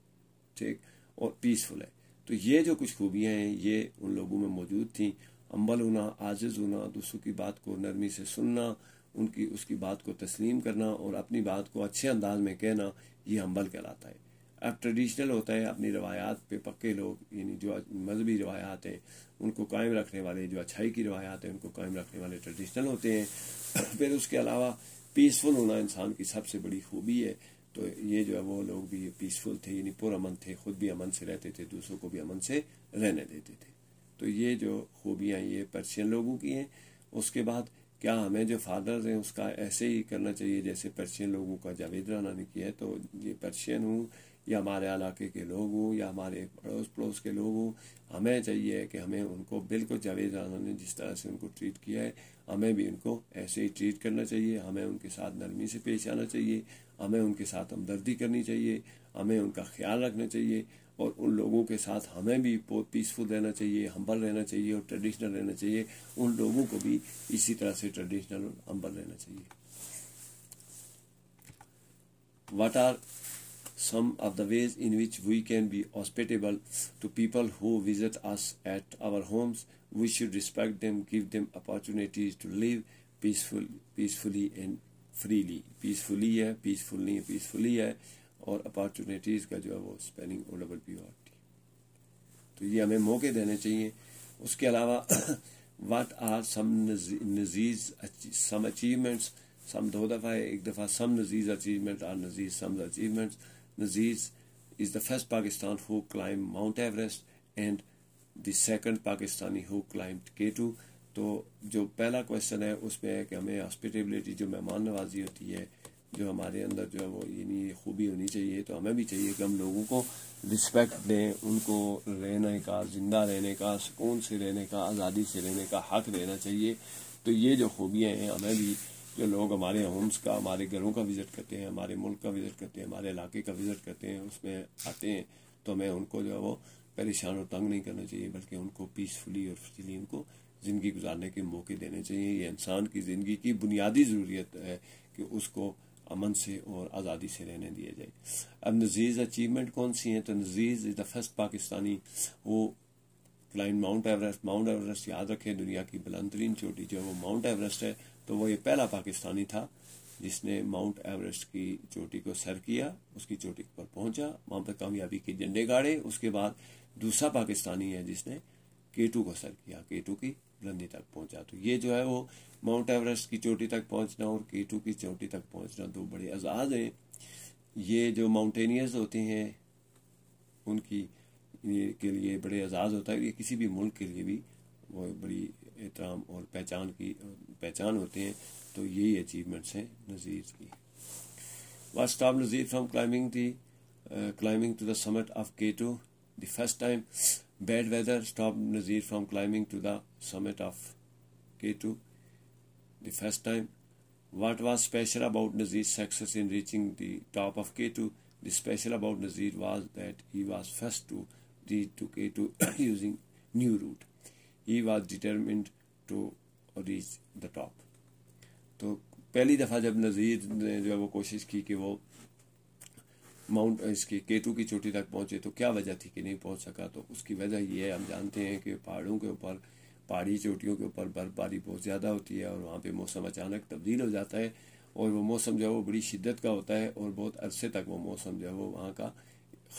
ठीक और पीसफुल है तो ये जो कुछ खूबियाँ हैं ये उन लोगों में मौजूद थी अम्बल होना आजिज़ होना दूसरों की बात को नरमी से सुनना उनकी उसकी बात को तस्लीम करना और अपनी बात को अच्छे अंदाज में कहना ये हम्बल कहलाता है अब ट्रेडिशनल होता है अपनी रवायात पे पक्के लोग यानी जो मजहबी रवायात हैं उनको कायम रखने वाले जो अच्छाई की रवायात हैं उनको कायम रखने वाले ट्रेडिशनल होते हैं <coughs> फिर उसके अलावा पीसफुल होना इंसान की सबसे बड़ी खूबी है तो ये जो है वो लोग भी पीसफुल थे यानी पुरअमन थे खुद भी अमन से रहते थे दूसरों को भी अमन से रहने देते थे तो ये जो खूबियाँ ये पर्शियन लोगों की हैं उसके बाद क्या हमें जो फादर्स हैं उसका ऐसे ही करना चाहिए जैसे पर्शियन लोगों का जावेद राना ने किया है तो ये पर्शियन हूँ या हमारे इलाके के लोग हों या हमारे पड़ोस पड़ोस के लोग हों हमें चाहिए कि हमें उनको बिल्कुल जावेद राना ने जिस तरह से उनको ट्रीट किया है हमें भी उनको ऐसे ही ट्रीट करना चाहिए हमें उनके साथ नरमी से पेश आना चाहिए हमें उनके साथ हमदर्दी करनी चाहिए हमें उनका ख्याल रखना चाहिए और उन लोगों के साथ हमें भी पीसफुल रहना चाहिए हम्बल रहना चाहिए और ट्रेडिशनल रहना चाहिए उन लोगों को भी इसी तरह से ट्रेडिशनल और हम्बल रहना चाहिए what are some of the ways in which we can be hospitable to people who visit us at our homes we should respect them give them opportunities to live peaceful peacefully and freely peacefully है पीसफुल नहीं है पीसफुली है और अपॉर्चुनिटीज़ का जो है वो spelling O double P R T तो ये हमें मौके देने चाहिए उसके अलावा वाट आर सम नजीज सम अचीवमेंट्स सम दो दफ़ा है एक दफ़ा some Nazir's achievement are Nazir's some achievements Nazir is the first Pakistan who climb Mount Everest and the second Pakistani who climb K two तो जो पहला क्वेश्चन है उसमें है कि हमें हॉस्पिटेबिलिटी जो मेहमान नवाजी होती है जो हमारे अंदर जो है वो यानी खूबी होनी चाहिए तो हमें भी चाहिए कि हम लोगों को रिस्पेक्ट दें उनको रहने का ज़िंदा रहने का सुकून से रहने का आज़ादी से रहने का हक देना चाहिए तो ये जो खूबियाँ हैं हमें भी जो लोग हमारे होम्स का हमारे घरों का विज़िट करते हैं हमारे मुल्क का विज़िट करते हैं हमारे इलाके का विज़िट करते हैं उसमें आते हैं तो हमें उनको जो है वो परेशान और तंग नहीं करना चाहिए बल्कि उनको पीसफुली और फ्रीली उनको ज़िंदगी गुजारने के मौके देने चाहिए ये इंसान की ज़िंदगी की बुनियादी ज़रूरत है कि उसको अमन से और आज़ादी से रहने दिया जाए अब नजीज़ अचीवमेंट कौन सी हैं तो Nazir is the first Pakistani who climbed Mount Everest Mount Everest याद रखें दुनिया की बुलंद तरीन चोटी जो है वो माउंट एवरेस्ट है तो वो ये पहला पाकिस्तानी था जिसने माउंट एवरेस्ट की चोटी को सर किया उसकी चोटी पर पहुंचा वहां पर कामयाबी के झंडे गाड़े उसके बाद दूसरा पाकिस्तानी है जिसने केटू को सर किया केटू की बुलंदी तक पहुंचा तो ये जो है वो माउंट एवरेस्ट की चोटी तक पहुंचना और के की चोटी तक पहुंचना दो बड़े अजाज हैं ये जो माउंटेनियर्स होते हैं उनकी के लिए बड़े आजाद होता है ये किसी भी मुल्क के लिए भी वो बड़ी एहतराम और पहचान की पहचान होते हैं तो यही अचीवमेंट्स हैं नज़ीर की वास्ट stop Nazir from climbing the climbing to the summit of K two the first time bad weather stop Nazir from climbing to the summit of two the first time. What was special about Nazir's success in reaching the top of K2? The special about Nazir was that he was first to reach to K2 using new route. He was determined to reach the top. तो पहली दफ़ा जब नज़ीर ने जो है वो कोशिश की कि वो माउंट इसकी केतु की चोटी तक पहुँचे तो क्या वजह थी कि नहीं पहुँच सका तो उसकी वजह ये है हम जानते हैं कि पहाड़ों के ऊपर पहाड़ी चोटियों के ऊपर बर्फबारी बहुत ज़्यादा होती है और वहाँ पे मौसम अचानक तब्दील हो जाता है और वो मौसम जो है वो बड़ी शिद्दत का होता है और बहुत अरसे तक वो मौसम जो है वो वहाँ का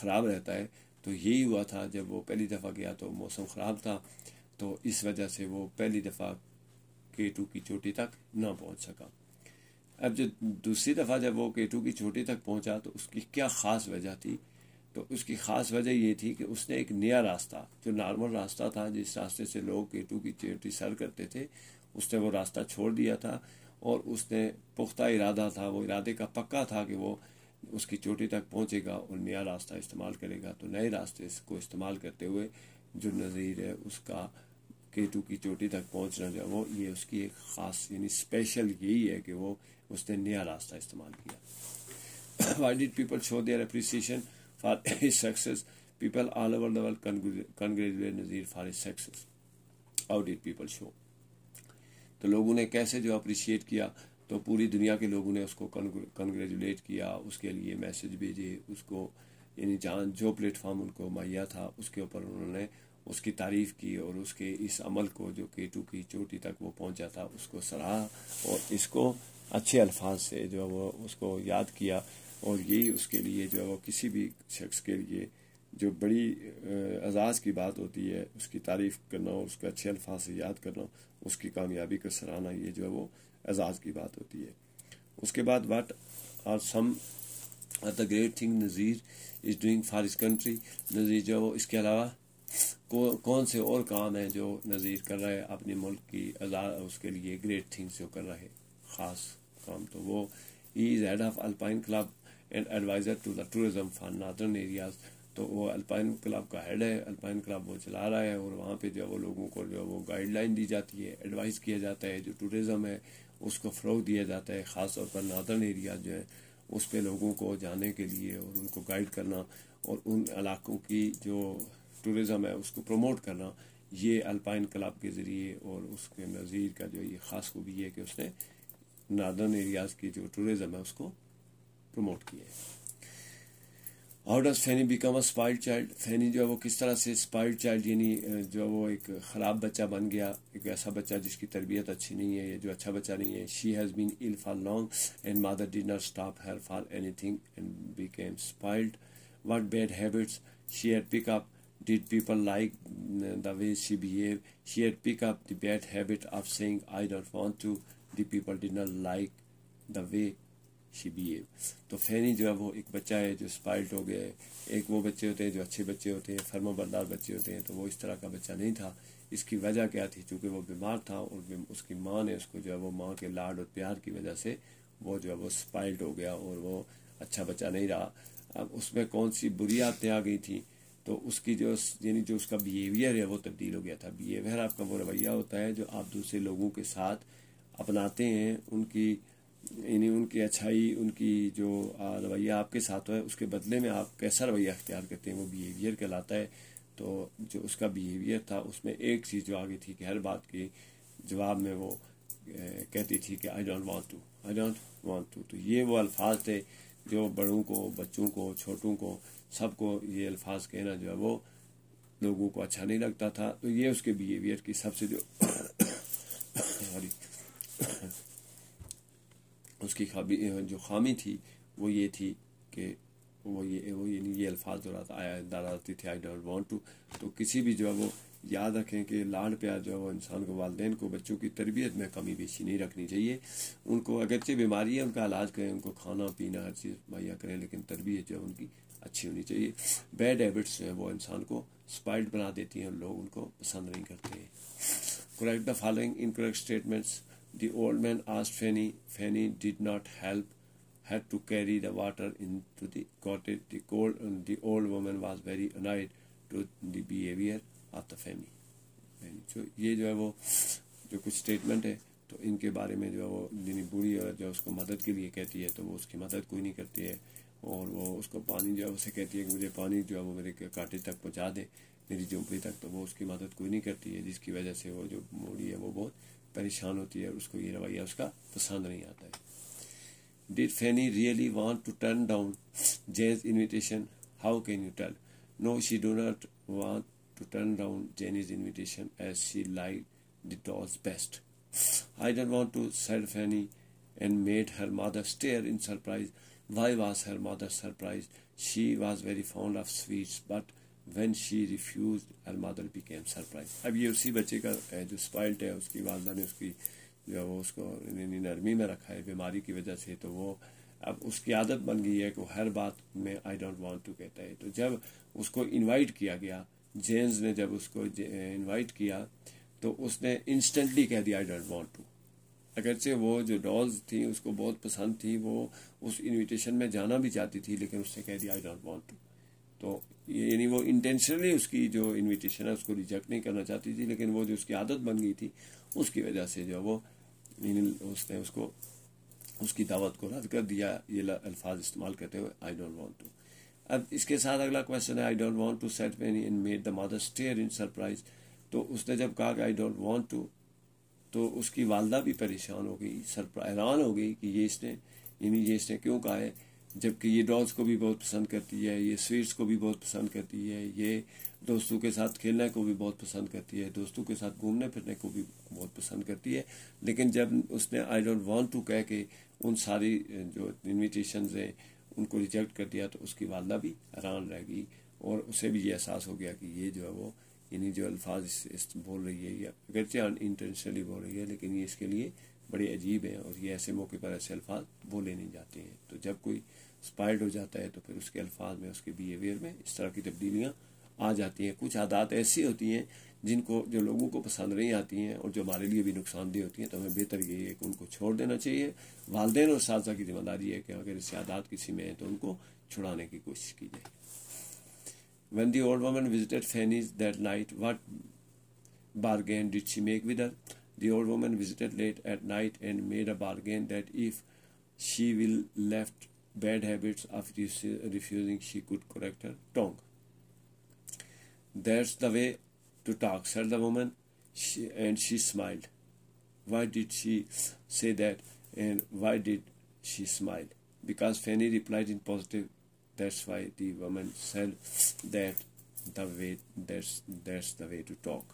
ख़राब रहता है तो यही हुआ था जब वो पहली दफ़ा गया तो मौसम ख़राब था तो इस वजह से वो पहली दफ़ा के टू की चोटी तक ना पहुँच सका अब जो दूसरी दफ़ा जब वो के टू की चोटी तक पहुँचा तो उसकी क्या ख़ास वजह थी तो उसकी खास वजह ये थी कि उसने एक नया रास्ता जो नॉर्मल रास्ता था जिस रास्ते से लोग केटू की चेटी सर करते थे उसने वो रास्ता छोड़ दिया था और उसने पुख्ता इरादा था वो इरादे का पक्का था कि वो उसकी चोटी तक पहुंचेगा और नया रास्ता इस्तेमाल करेगा तो नए रास्ते को इस्तेमाल करते हुए जो नज़ीर है उसका केतु की चोटी तक पहुंचना जो वो ये उसकी एक ख़ास यानी स्पेशल यही है कि वो उसने नया रास्ता इस्तेमाल किया why did people show their appreciation for his success people all over the world congratulate Nazir for his success How did people show तो लोगों ने कैसे जो अप्रिशिएट किया तो पूरी दुनिया के लोगों ने उसको कंग्रेजुलेट किया उसके लिए मैसेज भेजे उसको यानी जहाँ जो प्लेटफॉर्म उनको मुहैया था उसके ऊपर उन्होंने उसकी तारीफ की और उसके इस अमल को जो केटू की चोटी तक वो पहुंचा था उसको सराहा और इसको अच्छे अल्फाज से जो वो उसको याद किया और यही उसके लिए जो है वो किसी भी शख्स के लिए जो बड़ी एजाज़ की बात होती है उसकी तारीफ़ करना और उसका अच्छे अल्फाज से याद करना उसकी कामयाबी का सराहना ये जो है वो एजाज़ की बात होती है उसके बाद what are some the great thing Nazir is doing for his country Nazir जो वो इसके अलावा कौन से और काम हैं जो नज़ीर कर रहे हैं अपने मुल्क की अजा उसके लिए ग्रेट थिंग्स जो कर रहा है ख़ास काम तो वो he is head of Alpine club and adviser to the tourism for northern areas तो वो अल्पाइन क्लब का हेड है अल्पाइन क्लब वो चला रहा है और वहाँ पे जो है वो लोगों को जो है वो गाइडलाइन दी जाती है एडवाइस किया जाता है जो टूरिज़म है उसको फ़रोग दिया जाता है ख़ास तौर पर नार्दर्न एरिया जो है उस पर लोगों को जाने के लिए और उनको गाइड करना और उन इलाकों की जो टूरिज़म है उसको प्रमोट करना ये अल्पाइन क्लब के ज़रिए और उसके नज़ीर का जो ये ख़ास खूबी है कि उसने नादर्न एरियाज़ की जो टूरिज़म है उसको प्रमोट किए how does Fanny become a spoiled child Fanny जो है वो किस तरह से स्पाइल्ड चाइल्ड यानी जो है वो एक ख़राब बच्चा बन गया एक ऐसा बच्चा जिसकी तरबियत अच्छी नहीं है जो अच्छा बच्चा नहीं है she has been ill for long and mother did not stop her for anything and became spoiled what bad habits she had pick up people like the way she behave she she pick up the bad habit of saying I don't want to the people to the people did not she behave तो फैनी जो है वो एक बच्चा है जो स्पाइल्ट हो गया है एक वो बच्चे होते हैं जो अच्छे बच्चे होते हैं फर्मोबरदार बच्चे होते हैं तो वो इस तरह का बच्चा नहीं था इसकी वजह क्या थी चूँकि वो बीमार था और उसकी माँ ने उसको जो है वो माँ के लाड और प्यार की वजह से वो जो है वो स्पाइल्ट हो गया और वो अच्छा बच्चा नहीं रहा अब उसमें कौन सी बुरी आदतें आ गई थी तो उसकी जो यानी जो उसका बिहेवियर है वो तब्दील हो गया था बिहेवियर आपका वो रवैया होता है जो आप दूसरे लोगों के साथ अपनाते हैं उनकी यानी उनकी अच्छाई उनकी जो रवैया आपके साथ है उसके बदले में आप कैसा रवैया अख्तियार करते हैं वो बिहेवियर कहलाता है तो जो उसका बिहेवियर था उसमें एक चीज़ जो आगे थी कि हर बात के जवाब में वो कहती थी कि I don't want to I don't want to तो ये वो अल्फाज थे जो बड़ों को बच्चों को छोटों को सबको ये अल्फाज कहना जो है वो लोगों को अच्छा नहीं लगता था तो ये उसके बिहेवियर की सबसे जो सॉरी <coughs> उसकी खाबी जो खामी थी वो ये थी कि वो ये वो ये ये अल्फाज दोहरात आया दादाती थी आई डोंट वांट टू तो किसी भी जो है वो याद रखें कि लाड प्यार जो है वो इंसान को वालदे को बच्चों की तरबियत में कमी बेशी नहीं रखनी चाहिए उनको अगरचे बीमारी है उनका इलाज करें उनको खाना पीना हर चीज़ मुहैया करें लेकिन तरबियत जो है उनकी अच्छी होनी चाहिए बैड हैबिट्स जो है वो इंसान को स्पाइल्ड बना देती हैं और लोग उनको पसंद नहीं करते हैं correct the following incorrect statements The old man asked Fanny. Fanny did not help, had to carry the water into the cottage. The, cold, and the old woman was very annoyed to the behavior of the Fanny. So, ये जो है वो जो कुछ statement है तो इनके बारे में जो है वो यानी बुरी औरत जो उसको मदद के लिए कहती है तो वो उसकी मदद कोई नहीं करती है और वो उसको पानी जो है उसे कहती है कि मुझे पानी जो है वो मेरे काटे तक पहुँचा दे मेरी झोंपड़ी तक तो वो उसकी मदद कोई नहीं करती है जिसकी वजह से वो जो मूड़ी है वो बहुत परेशान होती है और उसको ये रवैया उसका पसंद नहीं आता है did Fanny really want to turn down Jane's invitation how can you tell no she do not want to turn down is invitation as she like the best I don't want to said Fanny and made her mother stare in surprise why was her mother surprise she was very found of sweets but when she refuse her mother became surprise अब ये उसी बच्चे का जो स्पाइल्ट है उसकी वालदा ने उसकी जो है वो उसको नरमी में रखा है बीमारी की वजह से तो वो अब उसकी आदत बन गई है कि हर बात में आई डोंट वांट टू कहता है तो जब उसको इनवाइट किया गया जेन्स ने जब उसको इनवाइट किया तो उसने इंस्टेंटली कह दिया आई डोंट वांट टू अगरचे वो जो डॉल्स थी उसको बहुत पसंद थी वो उस इनविटेशन में जाना भी चाहती थी लेकिन उसने कह दिया आई डोंट वांट टू तो यानी वो इंटेंशनली उसकी जो इनविटेशन है उसको रिजेक्ट नहीं करना चाहती थी लेकिन वो जो उसकी आदत बन गई थी उसकी वजह से जो वो उसने उसको उसकी दावत को रद्द कर दिया ये अल्फाज इस्तेमाल करते हुए आई डोंट वांट टू अब इसके साथ अगला क्वेश्चन है I don't want to said Fanny in made the mother stare in surprise तो उसने जब कहा कि आई डोंट वांट टू तो उसकी वालदा भी परेशान हो गई हैरान हो गई कि ये इसने यानी ये इसने क्यों कहा है जबकि ये डॉल्स को भी बहुत पसंद करती है ये स्वीट्स को भी बहुत पसंद करती है ये दोस्तों के साथ खेलने को भी बहुत पसंद करती है दोस्तों के साथ घूमने फिरने को भी बहुत पसंद करती है लेकिन जब उसने आई डोंट वांट टू कह के उन सारी जो इन्विटेशन हैं उनको रिजेक्ट कर दिया तो उसकी वालदा भी हैरान रह गई और उसे भी ये एहसास हो गया कि ये जो है वो इन्हीं जो अल्फाज इस, इस बोल रही है या अगरचे इंटेंशनली बोल रही है लेकिन ये इसके लिए बड़े अजीब हैं और ये ऐसे मौके पर ऐसे अल्फाज बोले नहीं जाते हैं तो जब कोई स्पायर्ड हो जाता है तो फिर उसके अल्फाज में उसके बिहेवियर में इस तरह की तब्दीलियाँ आ जाती हैं कुछ आदात ऐसी होती हैं जिनको जो लोगों को पसंद नहीं आती हैं और जो हमारे लिए भी नुकसानदेह होती हैं तो हमें बेहतर यही है कि उनको छोड़ देना चाहिए वालदे और साजा की जिम्मेदारी है कि अगर इससे आदात किसी में है तो उनको छुड़ाने की कोशिश की जाए when the old woman visited Fanny's that night, what bargain did she make with The old woman visited late at night and made a bargain that if she will left bad habits of refusing, she could correct her tongue. That's the way to talk, said the woman, she, and she smiled. Why did she say that, and why did she smile? Because Fanny replied in positive. That's why the woman said that the way that's that's the way to talk.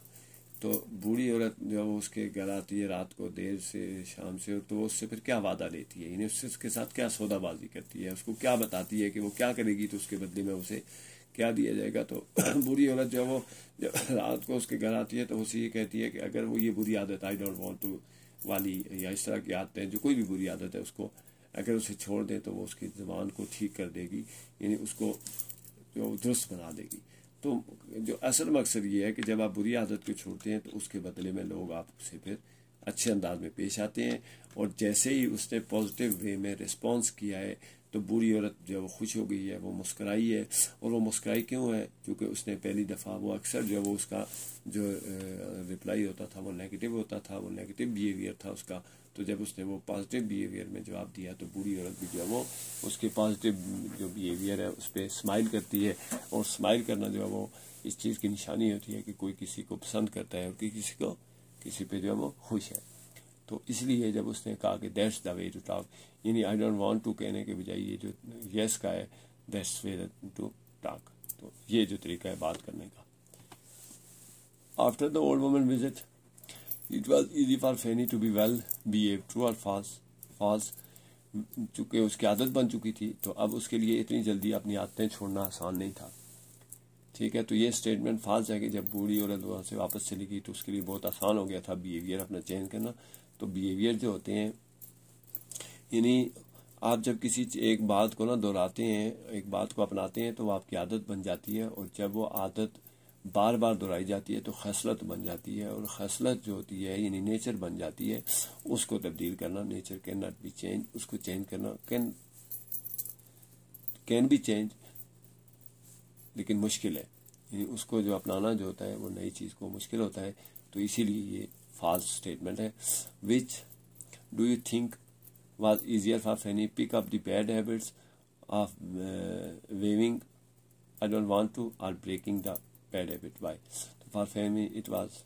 तो बूढ़ी औरत जो उसके घर आती है रात को देर से शाम से तो वो उससे फिर क्या वादा लेती है यानी उससे उसके साथ क्या सौदाबाजी करती है उसको क्या बताती है कि वो क्या करेगी तो उसके बदले में उसे क्या दिया जाएगा तो <clears throat> बुरी औरत जो वो जब रात को उसके घर आती है तो उसे ये कहती है कि अगर वो ये बुरी आदत आई डोंट वांट टू वाली या इस तरह की आदतें जो कोई भी बुरी आदत है उसको अगर उसे छोड़ दे तो वो उसकी ज़बान को ठीक कर देगी यानी उसको जो दुरुस्त बना देगी तो जो असल मकसद ये है कि जब आप बुरी आदत को छोड़ते हैं तो उसके बदले में लोग आपसे फिर अच्छे अंदाज में पेश आते हैं और जैसे ही उसने पॉजिटिव वे में रिस्पॉन्स किया है तो बुरी औरत जो है वो खुश हो गई है वो मुस्कराई है और वो मुस्कराई क्यों है क्योंकि उसने पहली दफ़ा वो अक्सर जो है वो उसका जो रिप्लाई होता था वो नेगेटिव होता था वो नेगेटिव बिहेवियर था उसका तो जब उसने वो पॉजिटिव बिहेवियर में जवाब दिया तो बूढ़ी औरत भी जो है वो उसके पॉजिटिव जो बिहेवियर है उस पर स्माइल करती है और स्माइल करना जो है वो इस चीज़ की निशानी होती है कि कोई किसी को पसंद करता है और कि किसी को किसी पे जो है वो खुश है तो इसलिए जब उसने कहा कि that's the way to talk यानी आई डोंट वांट टू कहने के बजाय ये जो यस का है दैट्स वे टू टॉक तो ये जो तरीका है बात करने का after the old women visit it was easy for Fanny to be well behave true और फॉल्स फॉल्स चूँकि उसकी आदत बन चुकी थी तो अब उसके लिए इतनी जल्दी अपनी आदतें छोड़ना आसान नहीं था ठीक है तो ये स्टेटमेंट फाल्स है कि जब बूढ़ी औरत वहाँ से वापस चली गई तो उसके लिए बहुत आसान हो गया था बिहेवियर अपना चेंज करना तो बिहेवियर जो होते हैं यानी आप जब किसी एक बात को ना दोहराते हैं एक बात को अपनाते हैं तो वो आपकी आदत बन जाती है और जब वो आदत बार बार दोहराई जाती है तो खसलत बन जाती है और खसलत जो होती है यानी नेचर बन जाती है उसको तब्दील करना nature can not be change उसको चेंज करना कैन कैन बी चेंज लेकिन मुश्किल है यानी उसको जो अपनाना जो होता है वो नई चीज़ को मुश्किल होता है तो इसीलिए ये फॉल्स स्टेटमेंट है which do you think was easier for Fanny pick up the bad habits of uh, waving I don't want to or bad habit why तो for family it was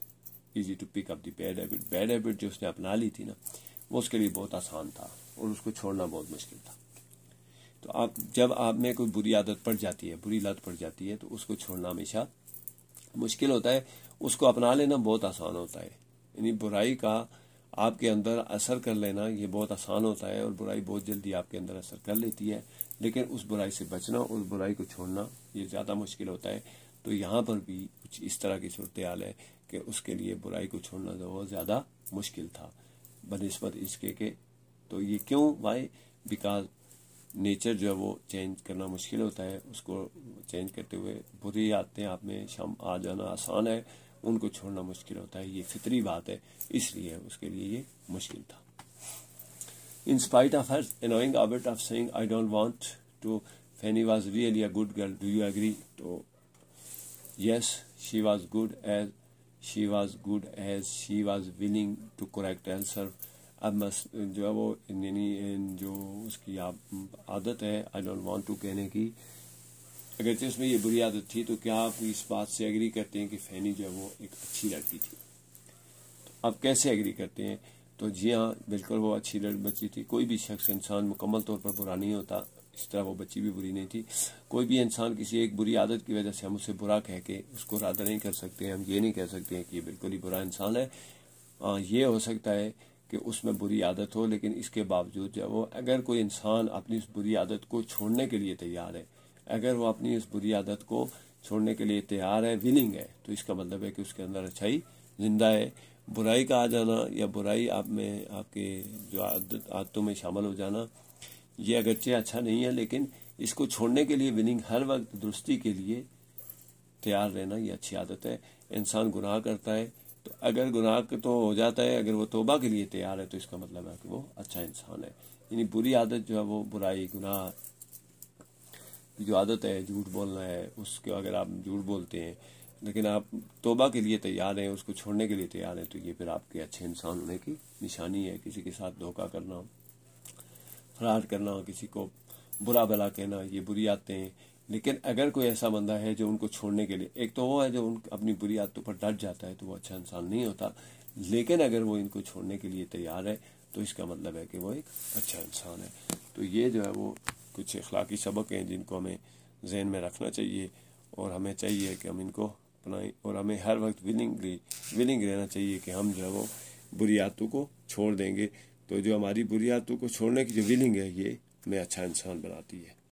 easy to pick up the bad habit bad habit जो उसने अपना ली थी ना वो उसके लिए बहुत आसान था और उसको छोड़ना बहुत मुश्किल था तो आप जब आप में कोई बुरी आदत पड़ जाती है बुरी लत पड़ जाती है तो उसको छोड़ना हमेशा मुश्किल होता है उसको अपना लेना बहुत आसान होता है यानी बुराई का आपके अंदर असर कर लेना ये बहुत आसान होता है और बुराई बहुत जल्दी आपके अंदर असर कर लेती है लेकिन उस बुराई से बचना उस बुराई को छोड़ना ये ज़्यादा मुश्किल होता है तो यहाँ पर भी कुछ इस तरह की सूरत हाल है कि उसके लिए बुराई को छोड़ना बहुत ज़्यादा मुश्किल था बनस्बत इसके के तो ये क्यों भाई बिकॉज नेचर जो है वो चेंज करना मुश्किल होता है उसको चेंज करते हुए बुरी आदतें आप में शाम आ जाना आसान है उनको छोड़ना मुश्किल होता है ये फितरी बात है इसलिए उसके लिए ये मुश्किल था in spite of her annoying of saying I don't want to Fanny was really a good girl do you agree तो Yes, she was good as she was good as she was willing to correct herself. अब मस जो है वो यानी जो उसकी आदत है आई डोंट वांट टू कहने की अगर अगरचे तो उसमें ये बुरी आदत थी तो क्या आप इस बात से एग्री करते हैं कि फैनी जो है वो एक अच्छी लड़की थी तो आप कैसे एग्री करते हैं तो जी हाँ बिल्कुल वो अच्छी लड़की बच्ची थी कोई भी शख्स इंसान मुकम्मल तौर पर बुरा नहीं होता इस तरह वो बच्ची भी बुरी नहीं थी कोई भी इंसान किसी एक बुरी आदत की वजह से हम उसे बुरा कह के उसको रादा नहीं कर सकते हम ये नहीं कह सकते कि ये बिल्कुल ही बुरा इंसान है आ, ये हो सकता है कि उसमें बुरी आदत हो लेकिन इसके बावजूद जब वो अगर कोई इंसान अपनी उस बुरी आदत को छोड़ने के लिए तैयार है अगर वो अपनी उस बुरी आदत को छोड़ने के लिए तैयार है विलिंग है तो इसका मतलब है कि उसके अंदर अच्छाई जिंदा है बुराई का आ जाना या बुराई आप में आपके जो आदत आदतों में शामिल हो जाना ये अगरचे अच्छा नहीं है लेकिन इसको छोड़ने के लिए विनिंग हर वक्त दुरुस्ती के लिए तैयार रहना ये अच्छी आदत है इंसान गुनाह करता है तो अगर गुनाह तो हो जाता है अगर वो तोबा के लिए तैयार है तो इसका मतलब है कि वो अच्छा इंसान है यानी बुरी आदत जो है वो बुराई गुनाह जो आदत है झूठ बोलना है उसको अगर आप झूठ बोलते हैं लेकिन आप तोबा के लिए तैयार हैं उसको छोड़ने के लिए तैयार हैं तो ये फिर आपके अच्छे इंसान होने की निशानी है किसी के साथ धोखा करना फरार करना किसी को बुरा भला कहना ये बुरी आते हैं लेकिन अगर कोई ऐसा बंदा है जो उनको छोड़ने के लिए एक तो वो है जो उन अपनी बुरी आदतों पर डट जाता है तो वो अच्छा इंसान नहीं होता लेकिन अगर वो इनको छोड़ने के लिए तैयार है तो इसका मतलब है कि वो एक अच्छा इंसान है तो ये जो है वो कुछ अखलाकी सबक हैं जिनको हमें जहन में रखना चाहिए और हमें चाहिए कि हम इनको अपनाएं और हमें हर वक्त विलिंगली विलिंग रहना चाहिए कि हम जो है वो बुरी आदतों को छोड़ देंगे तो जो हमारी बुरी आदतों को छोड़ने की जो विलिंग है ये हमें अच्छा इंसान बनाती है